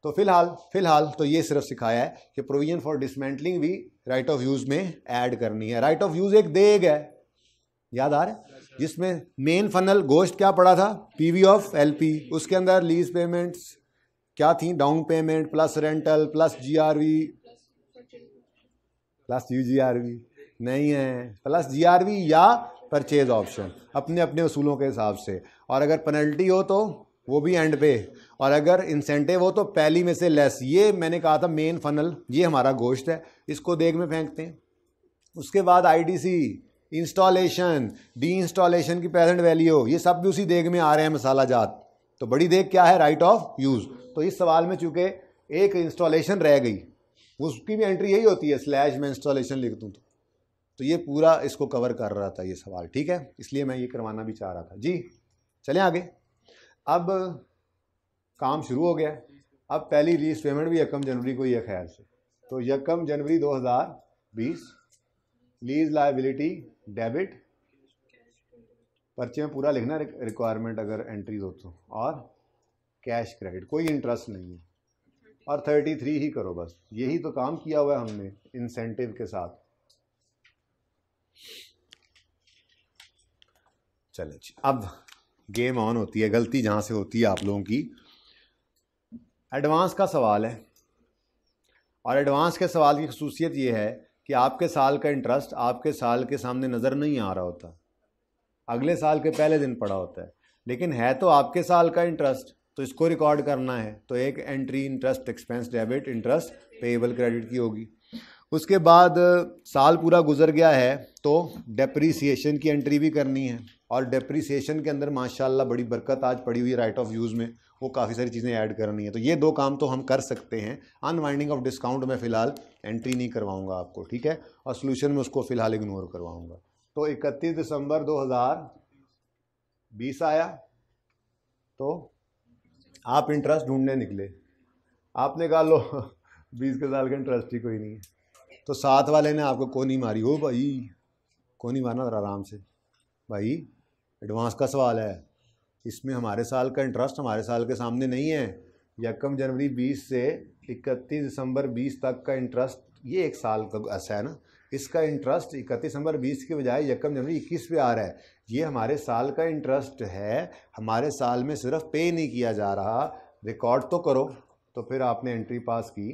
तो फिलहाल फिलहाल तो ये सिर्फ सिखाया है कि प्रोविज़न फॉर डिसमेंटलिंग भी राइट ऑफ यूज़ में ऐड करनी है राइट ऑफ यूज़ एक देग है याद आ रहा है जिसमें मेन फनल गोश्त क्या पड़ा था पीवी ऑफ एलपी उसके अंदर लीज पेमेंट्स क्या थी down payment plus rental plus GRV plus UGRV नहीं है प्लस जीआरवी या परचेज ऑप्शन अपने अपने उसूलों के हिसाब से और अगर पेनल्टी हो तो वो भी एंड पे और अगर इंसेंटिव हो तो पहली में से लेस ये मैंने कहा था मेन फनल ये हमारा गोश्त है इसको देख में फेंकते हैं उसके बाद आईडीसी इंस्टॉलेशन डी इंस्टॉलेशन की प्रेजेंट वैल्यू ये सब भी उसी देख में आ रहे हैं मसाला जात तो बड़ी देग क्या है राइट ऑफ यूज़ तो इस सवाल में चूंकि एक इंस्टॉलेशन रह गई उसकी भी एंट्री यही होती है स्लैश में इंस्टॉलेशन लिख दूँ तो तो ये पूरा इसको कवर कर रहा था ये सवाल ठीक है इसलिए मैं ये करवाना भी चाह रहा था जी चलें आगे अब काम शुरू हो गया अब पहली लीज पेमेंट भी यकम जनवरी को ही है ख्याल से तो यकम जनवरी 2020 लीज लाइबिलिटी डेबिट पर्चे में पूरा लिखना रिक्वायरमेंट अगर एंट्रीज हो तो और कैश क्रेडिट कोई इंटरेस्ट नहीं है और थर्टी थ्री ही करो बस यही तो काम किया हुआ है हमने इंसेंटिव के साथ चले जी अब गेम ऑन होती है गलती जहाँ से होती है आप लोगों की एडवांस का सवाल है और एडवांस के सवाल की खसूसियत ये है कि आपके साल का इंटरेस्ट आपके साल के सामने नज़र नहीं आ रहा होता अगले साल के पहले दिन पड़ा होता है लेकिन है तो आपके साल का इंटरेस्ट तो इसको रिकॉर्ड करना है तो एक entry interest expense debit interest payable credit की होगी उसके बाद साल पूरा गुजर गया है तो डेप्रीसीशन की एंट्री भी करनी है और डेप्रीसीशन के अंदर माशाल्लाह बड़ी बरकत आज पड़ी हुई है राइट ऑफ यूज़ में वो काफ़ी सारी चीज़ें ऐड करनी है तो ये दो काम तो हम कर सकते हैं अनवाइंडिंग ऑफ डिस्काउंट में फ़िलहाल एंट्री नहीं करवाऊंगा आपको ठीक है और सोल्यूशन में उसको फ़िलहाल इग्नोर करवाऊँगा तो इकतीस दिसंबर दो बीस आया तो आप इंटरेस्ट ढूंढने निकले आपने कहा लो बीस के साल का इंटरेस्ट ही कोई नहीं है तो साथ वाले ने आपको कोनी मारी हो भाई कोनी मारना आराम से भाई एडवांस का सवाल है इसमें हमारे साल का इंटरेस्ट हमारे साल के सामने नहीं है यकम जनवरी 20 से 31 दिसंबर 20 तक का इंटरेस्ट ये एक साल का ऐसा है ना इसका इंटरेस्ट इकतीस दिसंबर बीस के बजाय यकम जनवरी इक्कीस पे आ रहा है ये हमारे साल का इंटरेस्ट है हमारे साल में सिर्फ पे नहीं किया जा रहा रिकॉर्ड तो करो तो फिर आपने एंट्री पास की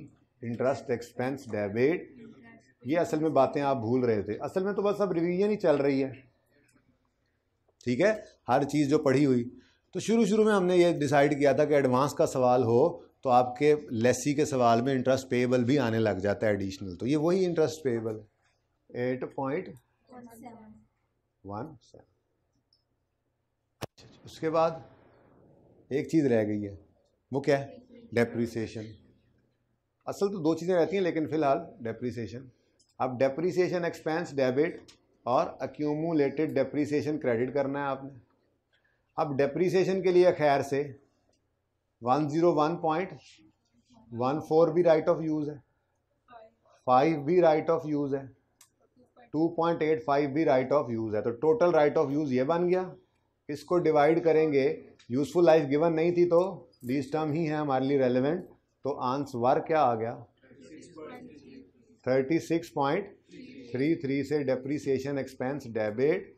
इंटरेस्ट एक्सपेंस डेबिट ये असल में बातें आप भूल रहे थे असल में तो बस अब रिविजन ही चल रही है ठीक है हर चीज़ जो पढ़ी हुई तो शुरू शुरू में हमने ये डिसाइड किया था कि एडवांस का सवाल हो तो आपके लेसी के सवाल में इंटरेस्ट पेएबल भी आने लग जाता है एडिशनल तो ये वही interest payable eight point one seven उसके बाद एक चीज़ रह गई है वो क्या है डेप्रीसीशन असल तो दो चीज़ें रहती हैं लेकिन फ़िलहाल डेप्रीसीशन अब डेप्रीसीशन एक्सपेंस डेबिट और एक्यूमुलेटेड डेप्रीसीशन क्रेडिट करना है आपने अब डेप्रीसीशन के लिए खैर से 101.14 भी राइट ऑफ यूज़ है फाइव भी राइट ऑफ यूज़ है 2.85 भी राइट ऑफ यूज़ है तो टोटल राइट ऑफ यूज़ ये बन गया इसको डिवाइड करेंगे यूज़फुल लाइफ गिवन नहीं थी तो दीज टर्म ही है हमारे लिए रेलिवेंट तो आंसर क्या आ गया 36.33 से डेप्रीसीशन एक्सपेंस डेबिट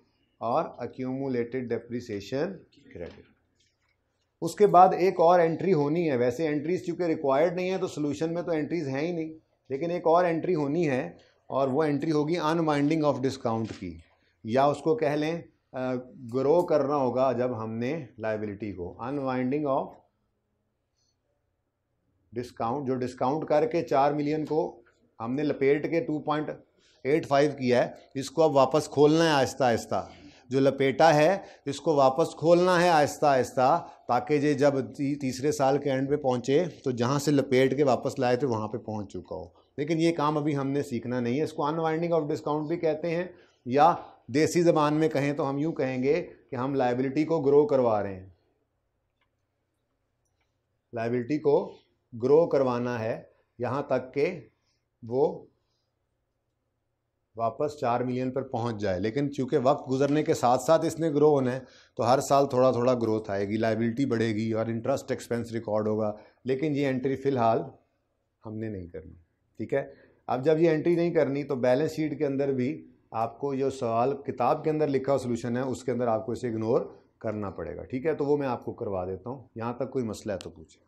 और अक्यूमुलेटेड डेप्रिसिएशन क्रेडिट उसके बाद एक और एंट्री होनी है वैसे एंट्रीज चूँकि रिक्वायर्ड नहीं है तो सोल्यूशन में तो एंट्रीज हैं ही नहीं लेकिन एक और एंट्री होनी है और वो एंट्री होगी अनवाइंडिंग ऑफ डिस्काउंट की या उसको कह लें ग्रो करना होगा जब हमने लाइबिलिटी को अनवाइंडिंग ऑफ डिस्काउंट जो डिस्काउंट करके चार मिलियन को हमने लपेट के टू पॉइंट एट फाइव किया है इसको अब वापस खोलना है आहिस्ता आहिस्ता जो लपेटा है इसको वापस खोलना है आहिस्ता आहिस्ता ताकि ये जब तीसरे साल के एंड पे पहुँचे तो जहाँ से लपेट के वापस लाए थे वहाँ पे पहुँच चुका हो लेकिन ये काम अभी हमने सीखना नहीं है इसको अनवाइंडिंग ऑफ डिस्काउंट भी कहते हैं या देसी जबान में कहें तो हम यूँ कहेंगे कि हम लाइबिलिटी को ग्रो करवा रहे हैं लाइबिलिटी को ग्रो करवाना है यहाँ तक के वो वापस चार मिलियन पर पहुंच जाए लेकिन चूंकि वक्त गुजरने के साथ साथ इसने ग्रो होना है तो हर साल थोड़ा थोड़ा ग्रोथ आएगी लाइबिलिटी बढ़ेगी और इंटरेस्ट एक्सपेंस रिकॉर्ड होगा लेकिन ये एंट्री फ़िलहाल हमने नहीं करनी ठीक है अब जब ये एंट्री नहीं करनी तो बैलेंस शीट के अंदर भी आपको जो सवाल किताब के अंदर लिखा सोल्यूशन है उसके अंदर आपको इसे इग्नोर करना पड़ेगा ठीक है तो वो मैं आपको करवा देता हूँ यहाँ तक कोई मसला है तो पूछें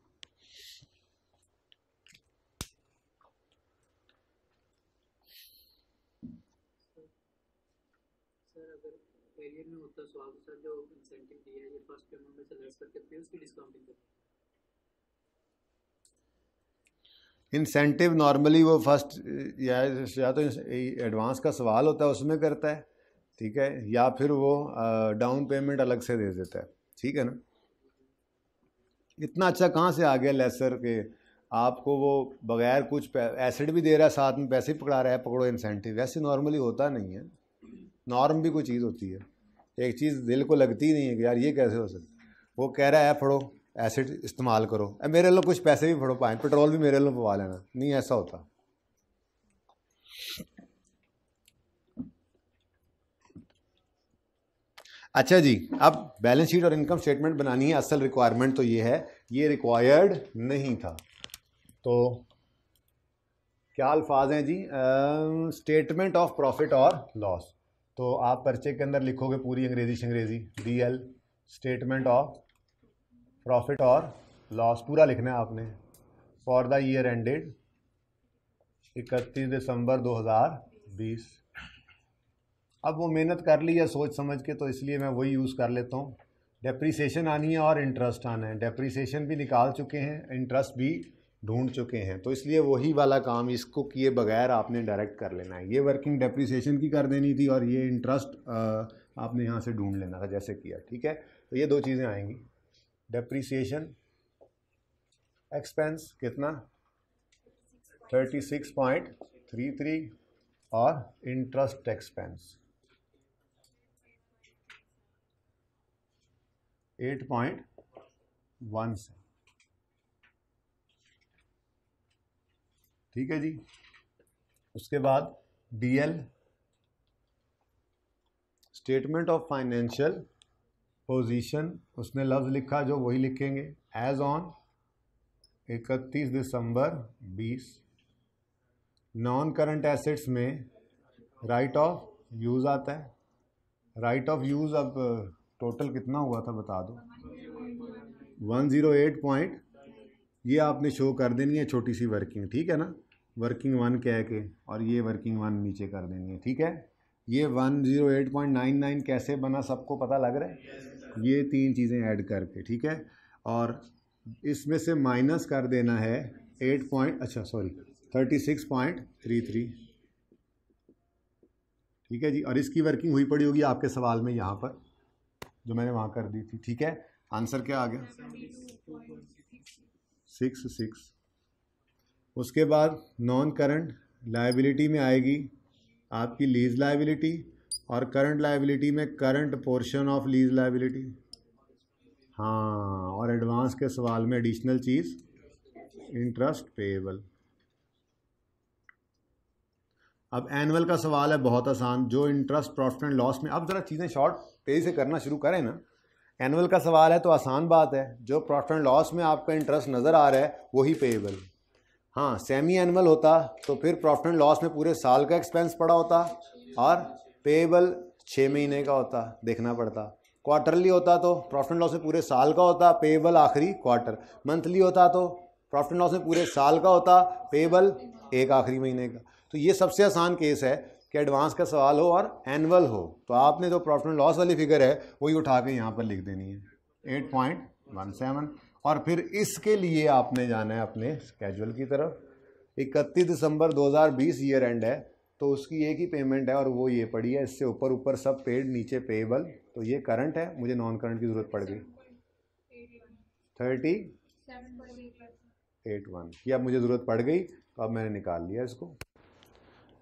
फर्स्ट पेमेंट में सेलेक्ट करके फिर उसकी डिस्काउंटिंग करते इंसेंटिव नॉर्मली वो फर्स्ट या, या तो एडवांस का सवाल होता है उसमें करता है ठीक है या फिर वो डाउन पेमेंट अलग से दे देता है ठीक है ना इतना अच्छा कहाँ से आ गया लेसर के आपको वो बगैर कुछ एसिड भी दे रहा है साथ में पैसे भी पकड़ा रहा है पकड़ो इंसेंटिव वैसे नॉर्मली होता नहीं है नॉर्म भी कोई चीज़ होती है एक चीज़ दिल को लगती नहीं है कि यार ये कैसे हो सकता वो कह रहा है फड़ो एसिड इस्तेमाल करो मेरे लोग कुछ पैसे भी फड़ो पाए पेट्रोल भी मेरे लोग पवा लेना नहीं ऐसा होता अच्छा जी अब बैलेंस शीट और इनकम स्टेटमेंट बनानी है असल रिक्वायरमेंट तो ये है ये रिक्वायर्ड नहीं था तो क्या अल्फाज हैं जी स्टेटमेंट ऑफ प्रॉफिट और लॉस तो आप पर्चे के अंदर लिखोगे पूरी अंग्रेजी शंग्रेजी D L statement of profit और लॉस पूरा लिखना है आपने फॉर द ईयर एंडेड इकतीस दिसंबर 2020 अब वो मेहनत कर ली है सोच समझ के तो इसलिए मैं वही यूज़ कर लेता हूँ डेप्रीसीशन आनी है और इंटरेस्ट आना है डेप्रीसीशन भी निकाल चुके हैं इंटरेस्ट भी ढूंढ चुके हैं तो इसलिए वही वाला काम इसको किए बगैर आपने डायरेक्ट कर लेना है ये वर्किंग डेप्रिसिएशन की कर देनी थी और ये इंटरेस्ट आपने यहाँ से ढूंढ लेना था जैसे किया ठीक है तो ये दो चीज़ें आएंगी डेप्रिसिएशन एक्सपेंस कितना thirty six point three three और interest expense eight point one से ठीक है जी उसके बाद DL statement of financial position उसने लफ्ज़ लिखा जो वही लिखेंगे as on 31 December 20 non current assets में राइट ऑफ यूज़ आता है राइट ऑफ यूज़ अब टोटल uh, कितना हुआ था बता दो 108 पॉइंट ये आपने शो कर देनी है छोटी सी वर्किंग ठीक है ना वर्किंग वन कह के और ये वर्किंग वन नीचे कर देंगे ठीक है ये one zero eight point nine nine कैसे बना सबको पता लग रहा है ये तीन चीज़ें ऐड करके ठीक है और इसमें से माइनस कर देना है एट पॉइंट अच्छा sorry thirty six point three three ठीक है जी और इसकी वर्किंग हुई पड़ी होगी आपके सवाल में यहाँ पर जो मैंने वहाँ कर दी थी ठीक है आंसर क्या आ गया सिक्स सिक्स उसके बाद नॉन करंट लाइबिलिटी में आएगी आपकी लीज लाइबिलिटी और करंट लाइबिलिटी में current portion of lease liability हाँ और एडवांस के सवाल में एडिशनल चीज़ इंटरेस्ट पेएबल अब एनुअल का सवाल है बहुत आसान जो इंटरेस्ट प्रॉफिट एंड लॉस में अब ज़रा चीज़ें शॉर्ट तेज़ी से करना शुरू करें ना एनुअल का सवाल है तो आसान बात है जो प्रॉफिट एंड लॉस में आपका इंटरेस्ट नज़र आ रहा है वही पेएबल है हाँ सेमी एनुअल होता तो फिर प्रॉफिट एंड लॉस में पूरे साल का एक्सपेंस पड़ा होता और पेबल छः महीने का होता देखना पड़ता क्वार्टरली होता तो प्रॉफिट एंड लॉस में पूरे साल का होता पेबल आखिरी क्वार्टर मंथली होता तो प्रॉफिट एंड लॉस में पूरे साल का होता पेबल एक आखिरी महीने का तो ये सबसे आसान केस है कि एडवांस का सवाल हो और एनुअल हो तो आपने जो प्रॉफिट एंड लॉस वाली फिगर है वही उठा के यहाँ पर लिख देनी है एट पॉइंट वन सेवन और फिर इसके लिए आपने जाना है अपने कैजुअल की तरफ इकतीस दिसंबर 2020 ईयर एंड है तो उसकी एक ही पेमेंट है और वो ये पड़ी है इससे ऊपर ऊपर सब पेड नीचे पेएबल तो ये करंट है मुझे नॉन करंट की ज़रूरत पड़ गई थर्टी एट वन ये अब मुझे ज़रूरत पड़ गई तो अब मैंने निकाल लिया इसको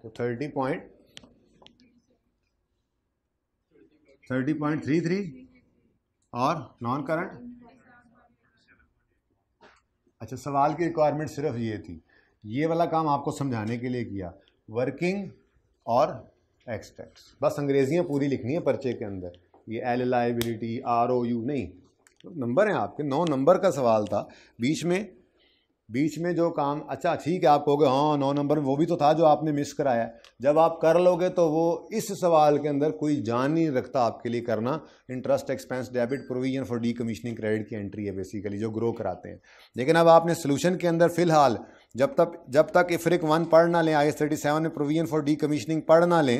तो thirty point thirty point three three और नॉन करंट अच्छा सवाल की रिक्वायरमेंट सिर्फ ये थी ये वाला काम आपको समझाने के लिए किया वर्किंग और एक्सपेक्ट्स बस अंग्रेजियाँ पूरी लिखनी है पर्चे के अंदर ये L liability R O U नहीं तो नंबर हैं आपके नौ नंबर का सवाल था बीच में बीच में जो काम अच्छा ठीक है आप कहोगे हाँ नौ नंबर वो भी तो था जो आपने मिस कराया जब आप कर लोगे तो वो इस सवाल के अंदर कोई जान नहीं रखता आपके लिए करना interest expense debit provision for decommissioning credit की एंट्री है बेसिकली जो ग्रो कराते हैं लेकिन अब आपने सोल्यूशन के अंदर फिलहाल जब तक जब तक इफ्रिक वन पढ़ ना लें आई एस थर्टी सेवन में प्रोविजन फॉर डी कमिश्निंग पढ़ ना लें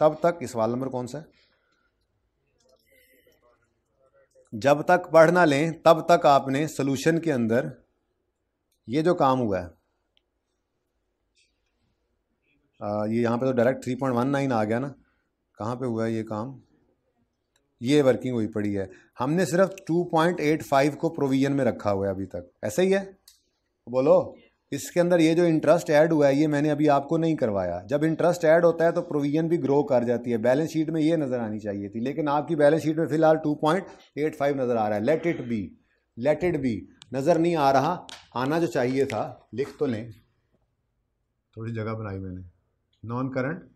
तब तक इस सवाल नंबर कौन सा है जब तक पढ़ ना लें तब तक आपने सोल्यूशन के अंदर ये जो काम हुआ है आ, ये यहाँ पे तो direct three point one nine आ गया ना कहाँ पे हुआ है ये काम ये वर्किंग हुई पड़ी है हमने सिर्फ टू पॉइंट एट फाइव को प्रोविजन में रखा हुआ है अभी तक ऐसा ही है बोलो इसके अंदर ये जो इंटरेस्ट ऐड हुआ है ये मैंने अभी आपको नहीं करवाया जब इंटरेस्ट ऐड होता है तो प्रोविजन भी ग्रो कर जाती है बैलेंस शीट में ये नज़र आनी चाहिए थी लेकिन आपकी बैलेंस शीट में फिलहाल 2.85 नज़र आ रहा है let it be let it be नज़र नहीं आ रहा आना जो चाहिए था लिख तो लें थोड़ी जगह बनाई मैंने नॉन करंट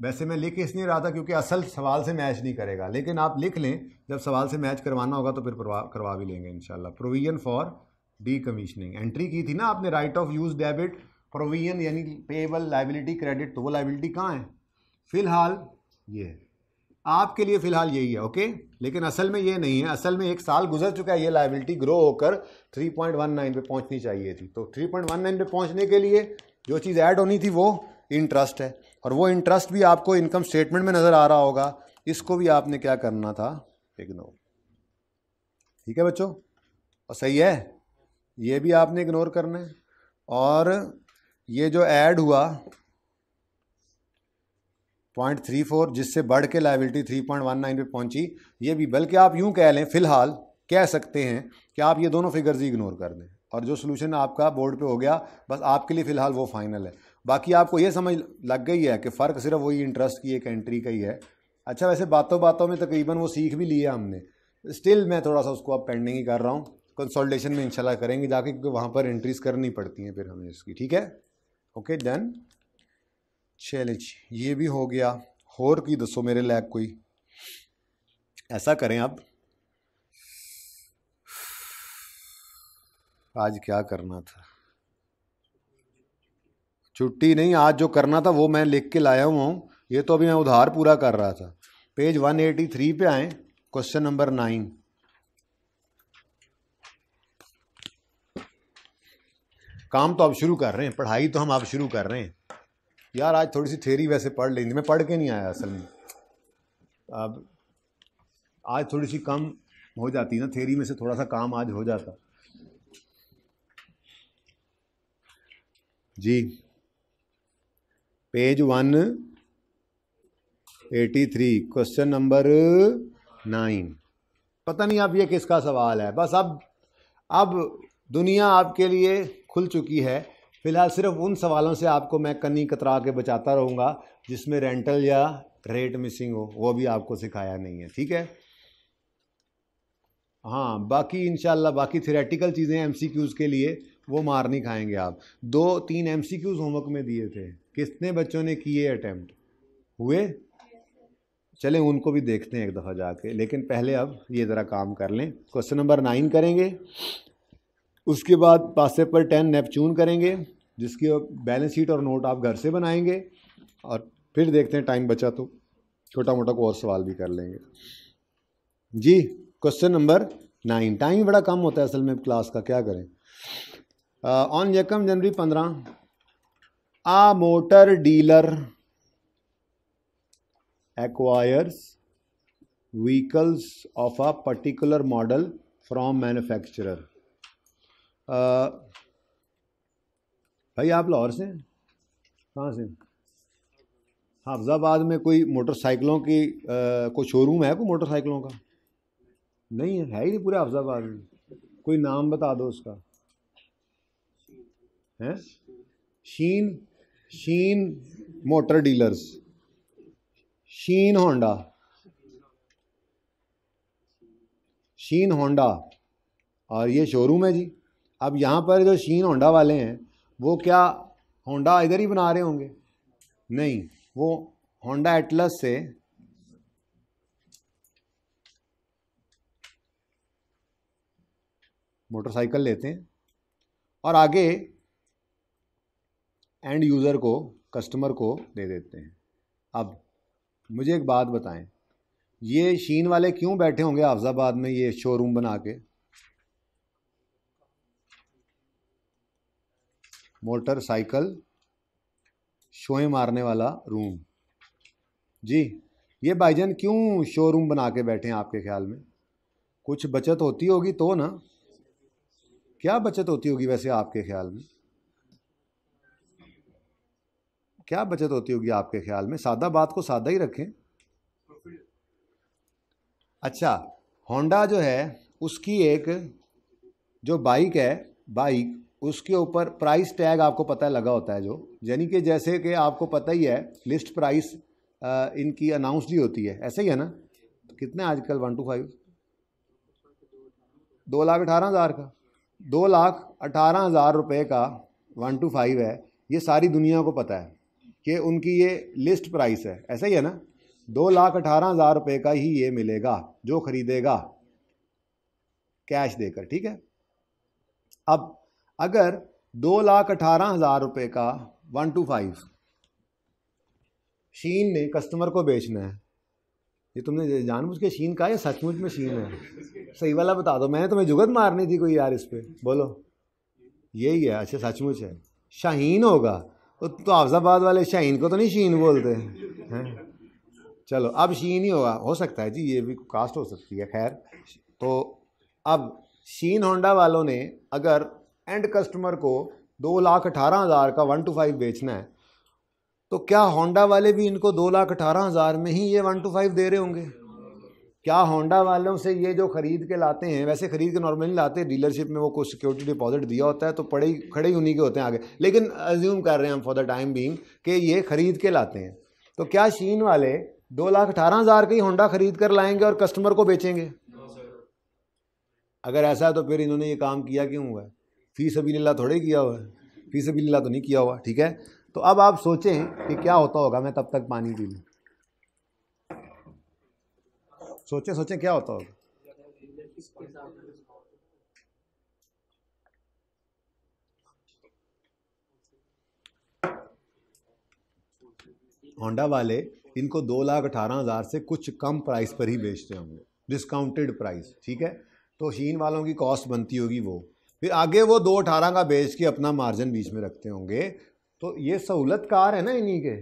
वैसे मैं लिख इसलिए रहा था क्योंकि असल सवाल से मैच नहीं करेगा लेकिन आप लिख लें जब सवाल से मैच करवाना होगा तो फिर करवा भी लेंगे इनशाला provision for decommissioning entry की थी ना आपने right of use debit provision यानी पेबल लाइबिलिटी क्रेडिट तो वो लाइबिलिटी कहाँ है फिलहाल ये है आपके लिए फिलहाल यही है ओके लेकिन असल में ये नहीं है असल में एक साल गुजर चुका है ये लाइबिलिटी ग्रो होकर 3.19 पे पहुंचनी चाहिए थी तो 3.19 पे पहुंचने के लिए जो चीज़ ऐड होनी थी वो इंटरेस्ट है और वो इंटरेस्ट भी आपको इनकम स्टेटमेंट में नज़र आ रहा होगा इसको भी आपने क्या करना था इग्नोर ठीक है बच्चों और सही है ये भी आपने इग्नोर करना है और ये जो ऐड हुआ पॉइंट थ्री फोर जिससे बढ़ के liability three point one nine पर पहुँची ये भी बल्कि आप यूँ कह लें फिलहाल कह सकते हैं कि आप ये दोनों फिगर्स ही इग्नोर कर दें और जो सोल्यूशन आपका बोर्ड पे हो गया बस आपके लिए फ़िलहाल वो फाइनल है बाकी आपको ये समझ लग गई है कि फ़र्क सिर्फ वही इंटरेस्ट की एक एंट्री का ही है अच्छा वैसे बातों बातों में तकरीबन वो सीख भी लिया हमने स्टिल मैं थोड़ा सा उसको अब पेंडिंग ही कर रहा हूँ कंसोल्टेशन में इंशाल्लाह करेंगे जाके क्योंकि वहाँ पर एंट्रीज करनी पड़ती हैं फिर हमें इसकी ठीक है ओके डन चैलेंज ये भी हो गया होर की दसो मेरे लैक कोई ऐसा करें अब आज क्या करना था छुट्टी नहीं आज जो करना था वो मैं लिख के लाया हुआ हूँ ये तो अभी मैं उधार पूरा कर रहा था पेज 183 पे आए क्वेश्चन नंबर नाइन काम तो अब शुरू कर रहे हैं पढ़ाई तो हम आप शुरू कर रहे हैं यार आज थोड़ी सी थेरी वैसे पढ़ लेंगे मैं पढ़ के नहीं आया असल में अब आज थोड़ी सी कम हो जाती ना थेरी में से थोड़ा सा काम आज हो जाता जी page one eighty three question number nine पता नहीं अब ये किसका सवाल है बस अब अब दुनिया आपके लिए खुल चुकी है फिलहाल सिर्फ उन सवालों से आपको मैं कनी कतरा के बचाता रहूँगा जिसमें रेंटल या रेट मिसिंग हो वो भी आपको सिखाया नहीं है ठीक है हाँ बाकी इन बाकी थेरेटिकल चीज़ें एम के लिए वो मार नहीं खाएंगे आप दो तीन एम होमवर्क में दिए थे कितने बच्चों ने किए अटैम्प्ट हुए चले उनको भी देखते हैं एक दफ़ा जाके लेकिन पहले अब ये ज़रा काम कर लें क्वेश्चन नंबर नाइन करेंगे उसके बाद पासे पर टेन नेपच्यून करेंगे जिसकी बैलेंस शीट और नोट आप घर से बनाएंगे और फिर देखते हैं टाइम बचा तो छोटा मोटा को और सवाल भी कर लेंगे जी क्वेश्चन नंबर नाइन टाइम बड़ा कम होता है असल में क्लास का क्या करें ऑन यकम जनवरी पंद्रह a motor dealer acquires vehicles of a particular model from manufacturer आ, भाई आप लाहौर से कहाँ से हाफजाबाद में कोई मोटरसाइकिलों की आ, कोई शोरूम है कोई मोटरसाइकिलों का नहीं है, है ही नहीं पूरे हाफजाबाद में कोई नाम बता दो उसका हैं Sheen Sheen motor dealers Sheen Honda Sheen Honda और ये शोरूम है जी अब यहाँ पर जो शीन होंडा वाले हैं वो क्या होंडा इधर ही बना रहे होंगे नहीं वो होंडा एटलस से मोटरसाइकिल लेते हैं और आगे एंड यूज़र को कस्टमर को दे देते हैं अब मुझे एक बात बताएं ये शीन वाले क्यों बैठे होंगे हाफजाबाद में ये शोरूम बना के मोटरसाइकिल शोएं मारने वाला रूम जी ये भाईजान क्यों शोरूम बना के बैठे हैं आपके ख्याल में कुछ बचत होती होगी तो ना क्या बचत होती होगी वैसे आपके ख्याल में क्या बचत होती होगी आपके ख्याल में सादा बात को सादा ही रखें अच्छा होंडा जो है उसकी एक जो बाइक है बाइक उसके ऊपर प्राइस टैग आपको पता है लगा होता है जो यानी कि जैसे कि आपको पता ही है लिस्ट प्राइस इनकी अनाउंस ही होती है ऐसे ही है ना तो कितने आजकल वन टू फाइव दो लाख अठारह हज़ार का दो लाख अठारह हज़ार रुपये का वन टू फाइव है ये सारी दुनिया को पता है कि उनकी ये लिस्ट प्राइस है ऐसा ही है ना दो लाख अठारह हज़ार रुपये का ही ये मिलेगा जो ख़रीदेगा कैश देकर ठीक है अब अगर दो लाख अठारह हज़ार रुपये का वन टू फाइव शीन ने कस्टमर को बेचना है ये तुमने जानबूझ के शीन कहा या सचमुच में शीन है सही वाला बता दो मैंने तुम्हें जुगत मारनी थी कोई यार इस पर बोलो यही है अच्छा सचमुच है शाहीन होगा तो हाफजाबाद वाले शाहीन को तो नहीं शीन बोलते हैं चलो अब शीन ही होगा हो सकता है जी ये भी कास्ट हो सकती है खैर तो अब शीन होंडा वालों ने अगर एंड कस्टमर को दो लाख अठारह हज़ार का वन टू फाइव बेचना है तो क्या होंडा वाले भी इनको दो लाख अठारह हज़ार में ही ये वन टू फाइव दे रहे होंगे क्या होंडा वालों से ये जो ख़रीद के लाते हैं वैसे ख़रीद के नॉर्मली लाते हैं डीलरशिप में वो कुछ सिक्योरिटी डिपॉजिट दिया होता है तो पड़े खड़े ही उन्हीं के होते हैं आगे लेकिन अज्यूम कर रहे हैं हम फॉर द टाइम बीइंग कि ये ख़रीद के लाते हैं तो क्या शीन वाले दो लाख अठारह हज़ार का ही होंडा ख़रीद कर लाएंगे और कस्टमर को बेचेंगे अगर ऐसा है तो फिर इन्होंने ये काम किया क्यों हुआ है फीस अभी लीला थोड़े किया हुआ है फीस अभी लीला तो नहीं किया हुआ ठीक है तो अब आप सोचें कि क्या होता होगा मैं तब तक पानी पी लूँ सोचें सोचें क्या होता होगा होंडा वाले इनको दो लाख अठारह हज़ार से कुछ कम प्राइस पर ही बेचते होंगे डिस्काउंटेड प्राइस ठीक है तो शीन वालों की कॉस्ट बनती होगी वो फिर आगे वो दो अठारह का बेच के अपना मार्जिन बीच में रखते होंगे तो ये सहूलत कार है ना इन्हीं के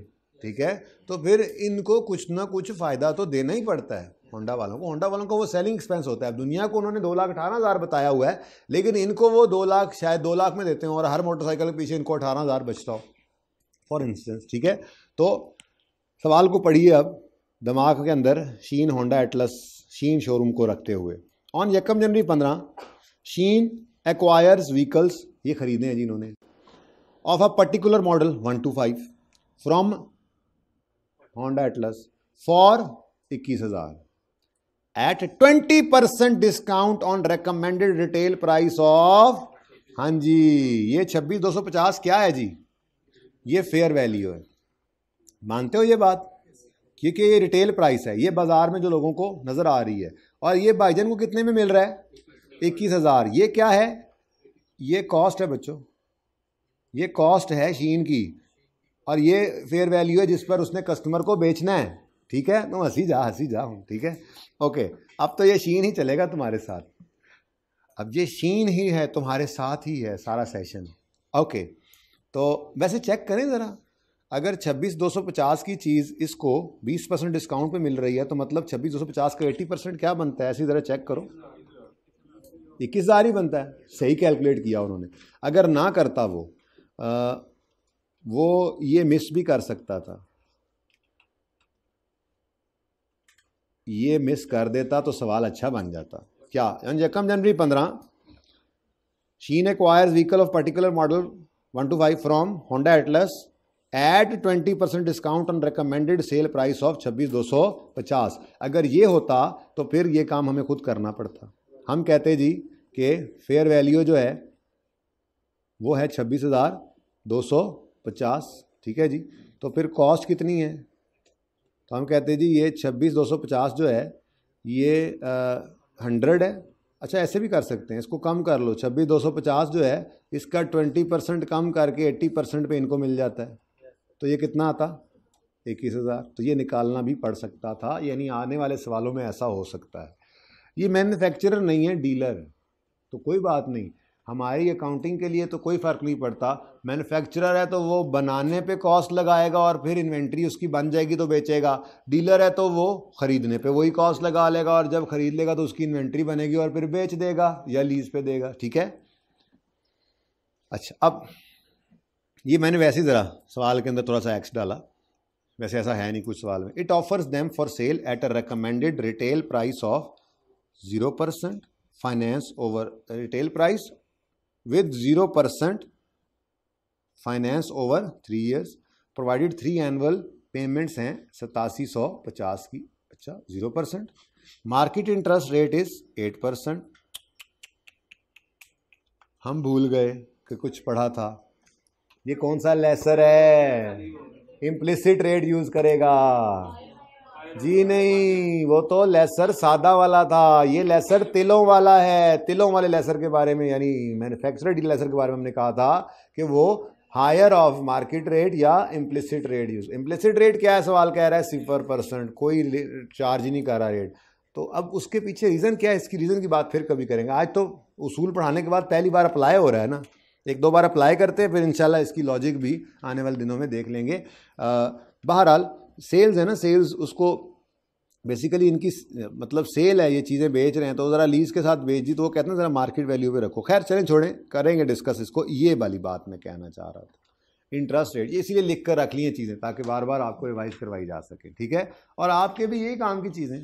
ठीक है तो फिर इनको कुछ ना कुछ फ़ायदा तो देना ही पड़ता है होंडा वालों को होंडा वालों को वो सेलिंग एक्सपेंस होता है दुनिया को उन्होंने दो लाख अठारह हज़ार बताया हुआ है लेकिन इनको वो दो लाख शायद दो लाख में देते हैं और हर मोटरसाइकिल के पीछे इनको अठारह हज़ार बचता हो फॉर इंस्टेंस ठीक है तो सवाल को पढ़िए अब दिमाग के अंदर Sheen Honda Atlas Sheen showroom को रखते हुए ऑन यकम जनवरी पंद्रह शीन एक्वायर्स व्हीकल्स ये खरीदे हैं जी इन्होंने of a particular model one two five from Honda Atlas for इक्कीस हजार at twenty percent discount on recommended retail price of हाँ जी ये छब्बीस दो सौ पचास क्या है जी ये फेयर वैल्यू है मानते हो ये बात क्योंकि ये रिटेल प्राइस है ये बाजार में जो लोगों को नज़र आ रही है और ये भाईजन को कितने में मिल रहा है इक्कीस हज़ार ये क्या है ये कॉस्ट है बच्चों ये कॉस्ट है शीन की और ये फेयर वैल्यू है जिस पर उसने कस्टमर को बेचना है ठीक है तुम हंसी जा हंसी जा हूँ ठीक है ओके अब तो ये शीन ही चलेगा तुम्हारे साथ अब ये शीन ही है तुम्हारे साथ ही है सारा सेशन ओके तो वैसे चेक करें ज़रा अगर छब्बीस दो सौ पचास की चीज़ इसको बीस परसेंट डिस्काउंट पे मिल रही है तो मतलब छब्बीस दो सौ पचास का एट्टी परसेंट क्या बनता है ऐसे ज़रा चेक करो इक्कीस हज़ार ही बनता है सही कैलकुलेट किया उन्होंने अगर ना करता वो आ, वो ये मिस भी कर सकता था ये मिस कर देता तो सवाल अच्छा बन जाता क्या यकम जनवरी पंद्रह Sheen acquires vehicle of particular model one two five from Honda Atlas at twenty percent discount on recommended sale price of छब्बीस दो सौ पचास अगर ये होता तो फिर ये काम हमें खुद करना पड़ता हम कहते जी कि फेयर वैल्यू जो है वो है छब्बीस हज़ार दो सौ पचास ठीक है जी तो फिर कॉस्ट कितनी है तो हम कहते जी ये छब्बीस दो सौ पचास जो है ये हंड्रेड है अच्छा ऐसे भी कर सकते हैं इसको कम कर लो छब्बीस दो सौ पचास जो है इसका ट्वेंटी परसेंट कम करके एट्टी परसेंट पर इनको मिल जाता है तो ये कितना आता इक्कीस हज़ार तो ये निकालना भी पड़ सकता था यानी आने वाले सवालों में ऐसा हो सकता है ये मैन्युफैक्चरर नहीं है डीलर है तो कोई बात नहीं हमारी अकाउंटिंग के लिए तो कोई फ़र्क नहीं पड़ता मैन्युफैक्चरर है तो वो बनाने पे कॉस्ट लगाएगा और फिर इन्वेंट्री उसकी बन जाएगी तो बेचेगा डीलर है तो वो ख़रीदने पे वही कॉस्ट लगा लेगा और जब ख़रीद लेगा तो उसकी इन्वेंट्री बनेगी और फिर बेच देगा या लीज पे देगा ठीक है अच्छा अब ये मैंने वैसे ही ज़रा सवाल के अंदर थोड़ा सा एक्स डाला वैसे ऐसा है नहीं कुछ सवाल में it offers them for sale at a recommended retail price of zero percent finance over retail price with zero percent finance over three years provided three annual payments हैं सतासी सौ पचास की अच्छा zero percent market interest rate is eight percent हम भूल गए कि कुछ पढ़ा था ये कौन सा लेसर है इम्प्लिसिट रेट यूज़ करेगा जी नहीं वो तो लेसर सादा वाला था ये लेसर तिलों वाला है तिलों वाले लेसर के बारे में यानी मैन्युफैक्चरड लेसर के बारे में हमने कहा था कि वो हायर ऑफ मार्केट रेट या implicit rate use implicit rate क्या है सवाल कह रहा है सिफर परसेंट कोई चार्ज नहीं कर रहा रेट तो अब उसके पीछे रीज़न क्या है इसकी रीज़न की बात फिर कभी करेंगे आज तो उसूल पढ़ाने के बाद पहली बार अप्लाई हो रहा है ना एक दो बार अप्लाई करते हैं फिर इंशाल्लाह इसकी लॉजिक भी आने वाले दिनों में देख लेंगे बहरहाल सेल्स है ना सेल्स उसको बेसिकली इनकी मतलब सेल है ये चीज़ें बेच रहे हैं तो ज़रा लीज के साथ बेच दी तो वो कहते हैं ज़रा मार्केट वैल्यू पे रखो खैर चलें छोड़ें करेंगे डिस्कस इसको ये वाली बात मैं कहना चाह रहा था इंटरेस्ट रेट ये इसीलिए लिख कर रख ली हैं चीज़ें ताकि बार बार आपको रिवाइज करवाई जा सके ठीक है और आपके भी यही काम की चीज़ें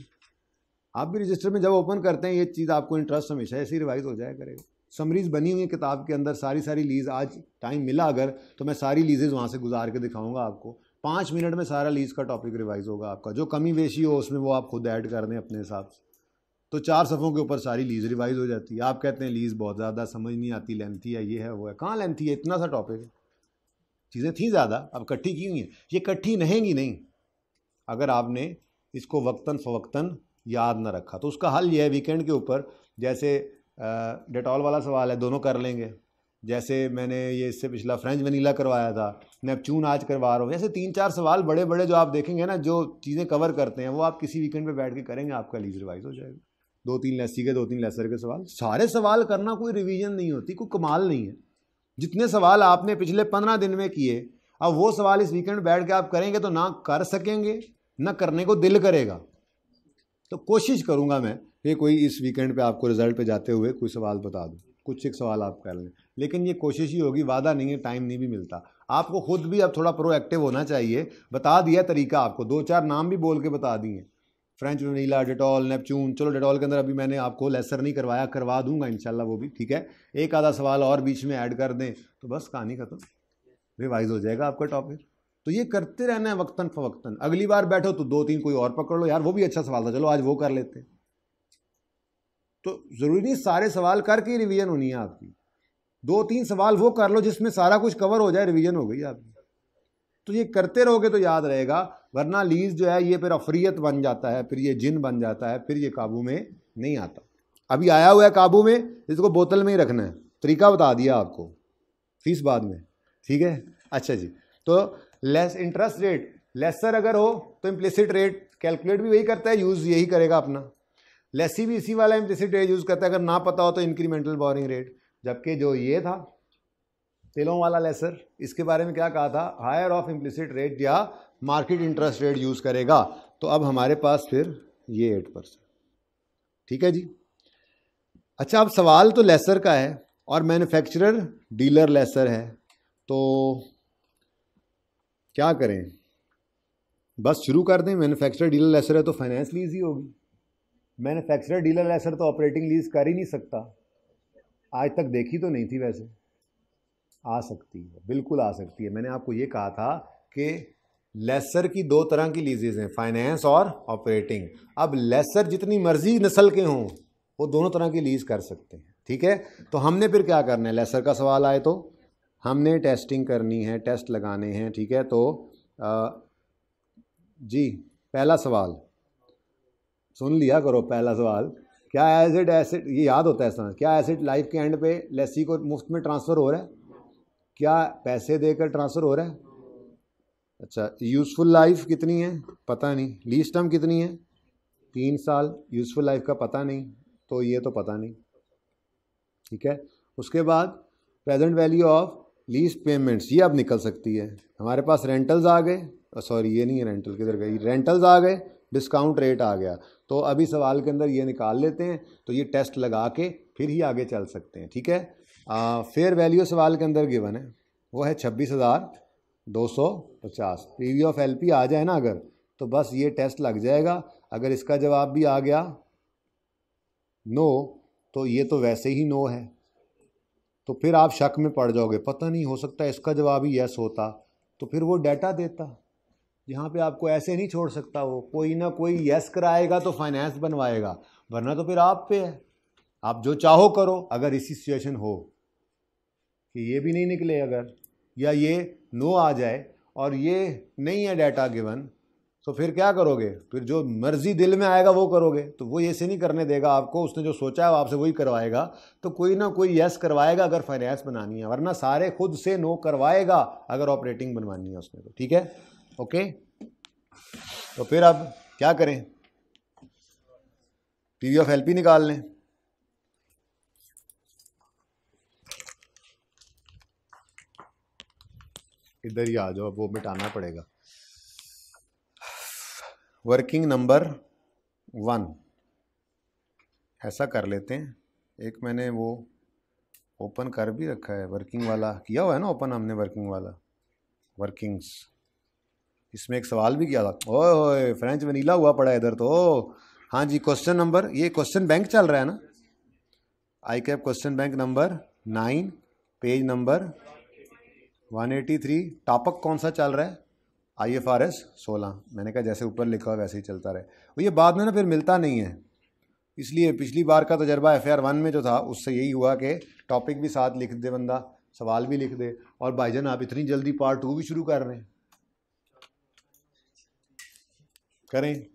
आप भी रजिस्टर में जब ओपन करते हैं ये चीज़ आपको इंटरेस्ट हमेशा ऐसे ही रिवाइज हो जाया करेगा समरीज बनी हुई है किताब के अंदर सारी सारी लीज आज टाइम मिला अगर तो मैं सारी लीजेज़ वहाँ से गुजार के दिखाऊंगा आपको पाँच मिनट में सारा लीज का टॉपिक रिवाइज होगा आपका जो कमी बेशी हो उसमें वो आप खुद ऐड कर दें अपने हिसाब से तो चार सफ़ों के ऊपर सारी लीज रिवाइज हो जाती है आप कहते हैं लीज बहुत ज़्यादा समझ नहीं आती लेंथी है ये है वो है कहाँ लेंथी है इतना सा टॉपिक है चीज़ें थी ज़्यादा अब इकट्ठी की हुई हैं ये इकट्ठी रहेंगी नहीं अगर आपने इसको वक्ता फ़वक्ता याद ना रखा तो उसका हल ये है वीकेंड के ऊपर जैसे डेटॉल वाला सवाल है दोनों कर लेंगे जैसे मैंने ये इससे पिछला फ्रेंच वनीला करवाया था नेपचून आज करवा रहा हूँ ऐसे तीन चार सवाल बड़े बड़े जो आप देखेंगे ना जो चीज़ें कवर करते हैं वो आप किसी वीकेंड पे बैठ के करेंगे आपका लीज रिवाइज हो जाएगा दो तीन लेसी के दो तीन लेसर के सवाल सारे सवाल करना कोई रिविजन नहीं होती कोई कमाल नहीं है जितने सवाल आपने पिछले पंद्रह दिन में किए अब वो सवाल इस वीकेंड बैठ के आप करेंगे तो ना कर सकेंगे ना करने को दिल करेगा तो कोशिश करूँगा मैं कि कोई इस वीकेंड पे आपको रिजल्ट पे जाते हुए कोई सवाल बता दूँ कुछ एक सवाल आप कर लें लेकिन ये कोशिश ही होगी वादा नहीं है टाइम नहीं भी मिलता आपको खुद भी अब थोड़ा प्रोएक्टिव होना चाहिए बता दिया तरीका आपको दो चार नाम भी बोल के बता दिए फ्रेंच वनीला डिटॉल नेपचून चलो डिटॉल के अंदर अभी मैंने आपको लेसर नहीं करवाया करवा दूंगा इंशाल्लाह वो भी ठीक है एक आधा सवाल और बीच में ऐड कर दें तो बस कहानी खत्म तो रिवाइज हो जाएगा आपका टॉपिक तो ये करते रहना है वक्तन फवक्तन अगली बार बैठो तो दो तीन कोई और पकड़ लो यार वो भी अच्छा सवाल था चलो आज वो कर लेते हैं तो ज़रूरी नहीं सारे सवाल करके ही रिवीजन होनी है आपकी दो तीन सवाल वो कर लो जिसमें सारा कुछ कवर हो जाए रिवीजन हो गई आपकी तो ये करते रहोगे तो याद रहेगा वरना लीज जो है ये फिर अफरीत बन जाता है फिर ये जिन बन जाता है फिर ये काबू में नहीं आता अभी आया हुआ है काबू में इसको बोतल में ही रखना है तरीका बता दिया आपको फीस बाद में ठीक है अच्छा जी तो लेस इंटरेस्ट रेट लेसर अगर हो तो इम्प्लिसिट रेट कैलकुलेट भी वही करता है यूज़ यही करेगा अपना लेसी भी इसी वाला इम्प्लिसिट रेट यूज़ करता है अगर ना पता हो तो इंक्रीमेंटल बोरिंग रेट जबकि जो ये था तेलों वाला लेसर इसके बारे में क्या कहा था हायर ऑफ इम्प्लिसिट रेट या मार्केट इंटरेस्ट रेट यूज़ करेगा तो अब हमारे पास फिर ये एट परसेंट ठीक है जी अच्छा अब सवाल तो लेसर का है और मैन्युफैक्चरर डीलर लेसर है तो क्या करें बस शुरू कर दें मैन्युफैक्चरर डीलर लेसर है तो फाइनेंस लीजी होगी मैन्युफैक्चरर डीलर लाइसेंस तो ऑपरेटिंग लीज कर ही नहीं सकता आज तक देखी तो नहीं थी वैसे आ सकती है बिल्कुल आ सकती है मैंने आपको ये कहा था कि लेसर की दो तरह की लीजेज हैं फाइनेंस और ऑपरेटिंग अब लेसर जितनी मर्जी नस्ल के हों वो दोनों तरह की लीज कर सकते हैं ठीक है तो हमने फिर क्या करना है लेसर का सवाल आए तो हमने टेस्टिंग करनी है टेस्ट लगाने हैं ठीक है तो आ, जी पहला सवाल सुन लिया करो पहला सवाल क्या एसिड एसिड ये याद होता है इस तरह क्या एसिड लाइफ के एंड पे लेसी को मुफ्त में ट्रांसफ़र हो रहा है क्या पैसे देकर ट्रांसफ़र हो रहा है अच्छा यूज़फुल लाइफ कितनी है पता नहीं लीज टर्म कितनी है तीन साल यूज़फुल लाइफ का पता नहीं तो ये तो पता नहीं ठीक है उसके बाद present value of lease payments ये अब निकल सकती है हमारे पास रेंटल्स आ गए सॉरी ये नहीं है रेंटल किधर गई रेंटल्स आ गए डिस्काउंट रेट आ गया तो अभी सवाल के अंदर ये निकाल लेते हैं तो ये टेस्ट लगा के फिर ही आगे चल सकते हैं ठीक है फेयर वैल्यू सवाल के अंदर गिवन है वो है छब्बीस हज़ार दो सौ पचास P V of L P आ जाए ना अगर तो बस ये टेस्ट लग जाएगा अगर इसका जवाब भी आ गया नो तो ये तो वैसे ही नो है तो फिर आप शक में पड़ जाओगे पता नहीं हो सकता इसका जवाब ही यस होता तो फिर वो डाटा देता जहाँ पे आपको ऐसे नहीं छोड़ सकता वो कोई ना कोई यस कराएगा तो फाइनेंस बनवाएगा वरना तो फिर आप पे है आप जो चाहो करो अगर इसी सिचुएशन हो कि ये भी नहीं निकले अगर या ये नो आ जाए और ये नहीं है डाटा गिवन तो फिर क्या करोगे फिर जो मर्जी दिल में आएगा वो करोगे तो वो ऐसे नहीं करने देगा आपको उसने जो सोचा है वो आपसे वही करवाएगा तो कोई ना कोई यस करवाएगा अगर फाइनेंस बनानी है वरना सारे खुद से नो करवाएगा अगर ऑपरेटिंग बनवानी है उसने तो ठीक है ओके तो फिर अब क्या करें वी ऑफ एल पी निकाल लें इधर ही आ जाओ अब वो मिटाना पड़ेगा वर्किंग नंबर वन ऐसा कर लेते हैं एक मैंने वो ओपन कर भी रखा है वर्किंग वाला किया हुआ है ना ओपन हमने वर्किंग वाला वर्किंग्स इसमें एक सवाल भी किया था ओए ओए फ्रेंच वनीला हुआ पड़ा इधर तो हाँ जी क्वेश्चन नंबर ये क्वेश्चन बैंक चल रहा है ना ICAP question bank number nine page number 183 topic कौन सा चल रहा है आई एफ आर एस सोलह मैंने कहा जैसे ऊपर लिखा हो वैसे ही चलता रहे ये बाद में ना फिर मिलता नहीं है इसलिए पिछली बार का तजर्बा एफ आर वन में जो था उससे यही हुआ कि टॉपिक भी साथ लिख दे बंदा सवाल भी लिख दे और भाईजान आप इतनी जल्दी पार्ट टू भी शुरू कर रहे हैं करें